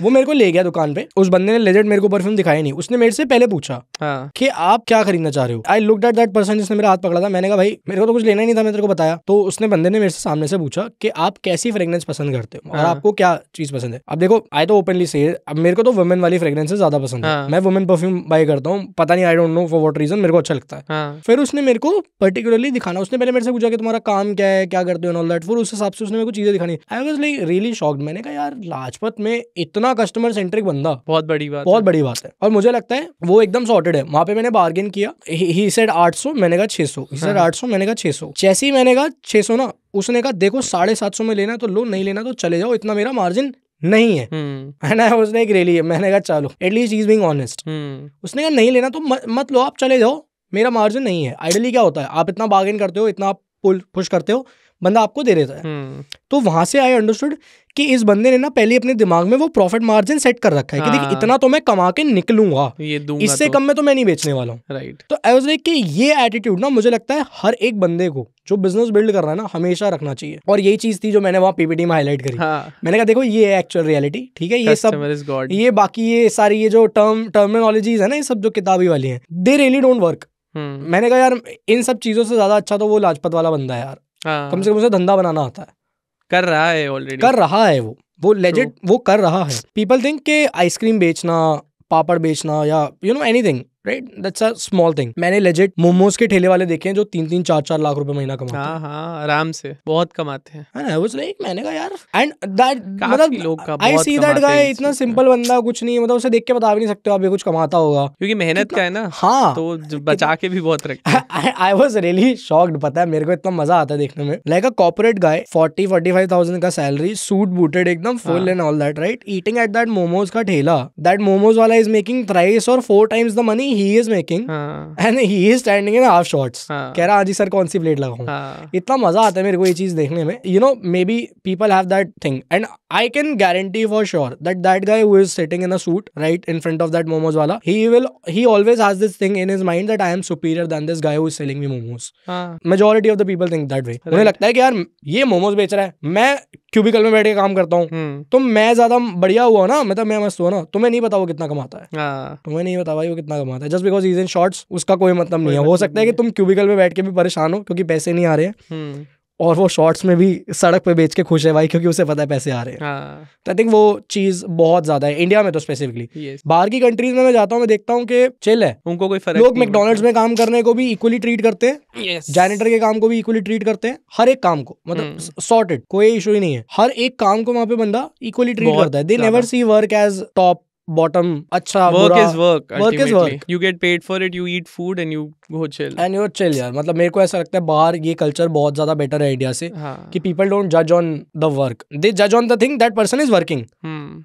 वो मेरे को ले गया दुकान पे उस बंदे ने लेजेंड मेरे को परफ्यूम दिखाई नहीं उसने मेरे से पहले पूछा हाँ. कि आप क्या खरीदना चाह रहे हो I look at that person जिसने मेरा हाथ पकड़ा था मैंने कहा भाई मेरे को तो कुछ लेना ही नहीं था मैंने तेरे को बताया तो उसने बंदे ने मेरे से सामने से पूछा कि आप कैसी फ्रेगनेंस पसंद करते हो और हाँ। आपको क्या चीज पसंद है अब देखो आई तो ओपनली से अब मेरे को तो वुमेन वाली फ्रेगरेंस ज्यादा पसंद है हाँ। मैं वुमेन परफ्यूम बाई करता हूँ पता नहीं I don't know for what reason मेरे को अच्छा लगता है हाँ। फिर उसने मेरे को पर्टिकुलरली दिखाना उसने पहले मेरे से पूछा कि तुम्हारा काम क्या है क्या करते हो ऑल दैट फिर उस हिसाब से उसने मेरे को चीजें दिखानी I was like really shocked मैंने कहा यार लाजपत में इतना इतना कस्टमर सेंट्रिक बंदा बहुत बड़ी बात बहुत बड़ी बात है और मुझे लगता है वो एकदम सॉर्टेड है वहां पे मैंने बार्गेन किया ही सेड सौ मैंने कहा 600 ही सेड सौ मैंने कहा छे सौ जैसे ही मैंने कहा छे सौ ना उसने कहा देखो साढ़े सात सौ में लेना तो लो नहीं लेना तो चले जाओ इतना मेरा मार्जिन नहीं है हम्म। है ना उसने एक रेली है मैंने कहा चलो एटलीस्ट इज बिंग ऑनेस्ट उसने कहा नहीं लेना तो मत लो आप चले जाओ मेरा मार्जिन नहीं है आइडली क्या होता है आप इतना बार्गेन करते हो इतना आप पुल पुश करते हो बंदा आपको दे देता है हम्म। तो वहां से आई अंडरस्टूड कि इस बंदे ने ना पहले अपने दिमाग में वो प्रॉफिट मार्जिन सेट कर रखा है कि देख हाँ। इतना तो मैं कमा के निकलूंगा इससे तो। कम में तो मैं नहीं बेचने वाला हूँ राइट तो आई लाइक कि ये एटीट्यूड ना मुझे लगता है हर एक बंदे को जो बिजनेस बिल्ड कर रहा है ना हमेशा रखना चाहिए और यही चीज थी जो मैंने वहाँ पीपीटी में हाईलाइट करी हाँ। मैंने कहा देखो ये एक्चुअल रियलिटी ठीक है ये सब ये बाकी ये सारी ये जो टर्म टर्मिनोलॉजीज है ना ये सब जो किताबी वाली है दे रियली डोंट वर्क मैंने कहा यार इन सब चीजों से ज्यादा अच्छा तो वो लाजपत वाला बंदा है यार हाँ। कम से कम उसे धंधा बनाना आता है कर रहा है ऑलरेडी कर रहा है वो वो लेजेड वो कर रहा है पीपल थिंक के आइसक्रीम बेचना पापड़ बेचना या you know anything right that's a small thing मैंने लेजेट मोमोज के ठेले वाले देखे हैं जो तीन तीन चार चार लाख रुपए महीना कमाते हैं हाँ, हाँ आराम से बहुत कमाते हैं आई वाज लाइक मैंने कहा यार एंड दैट मतलब लोग का आई सी दैट गाय इतना सिंपल बंदा कुछ नहीं मतलब उसे देख के बता भी नहीं सकते हो आप ये कुछ कमाता होगा क्योंकि मेहनत का है ना हाँ तो बचा के भी बहुत रखते आई वाज रियली शॉक्ड पता है मेरे को इतना मजा आता है देखने में like a corporate guy forty forty five thousand का सैलरी सूट बूटेड एकदम full and all that right eating at that momos का ठेला दैट मोमोज वाला इज मेकिंग थ्राइस और four times the money money he is making and he is standing in half shorts कह रहा हाँ सर कौन सी ब्लेड लगाऊं हाँ. इतना मजा आता है मेरे को ये चीज देखने में you know maybe people have that thing and I can guarantee for sure that that guy who is sitting in a suit right in front of that momos वाला he will he always has this thing in his mind that I am superior than this guy who is selling me momos majority of the people think that way उन्हें लगता है कि यार ये मोमोज बेच रहा है मैं क्यूबिकल में बैठ के काम करता हूँ हम्म। तो मैं ज्यादा बढ़िया हुआ ना मतलब मैं मस्त हुआ ना तुम्हें तो नहीं पता वो कितना कमाता है हाँ। तुम्हें तो नहीं पता भाई वो कितना कमाता है just because is in shorts उसका कोई मतलब नहीं है हो मतलब सकता है कि तुम क्यूबिकल में बैठ के भी परेशान हो क्योंकि पैसे नहीं आ रहे हैं हम्म। और वो शॉर्ट्स में भी सड़क पे बेच के खुश है भाई क्योंकि उसे पता है पैसे आ रहे हैं हाँ। तो आई थिंक वो चीज बहुत ज्यादा है इंडिया में तो स्पेसिफिकली yes. बाहर की कंट्रीज में मैं जाता हूँ मैं देखता हूँ कि चिल है उनको कोई फर्क लोग मैकडोनल्ड्स में काम करने को भी इक्वली ट्रीट करते हैं yes. के काम को भी इक्वली ट्रीट करते हैं हर एक काम को मतलब सॉर्टेड hmm। कोई इशू ही नहीं है हर एक काम को वहाँ पे बंदा इक्वली ट्रीट करता है they never see work as top bottom acha work bura. is work work is work you get paid for it you eat food and you go chill and you're chill yaar matlab mere ko aisa lagta hai bahar ye culture bahut zyada better hai india se ki people don't judge on the work they judge on the thing that person is working hmm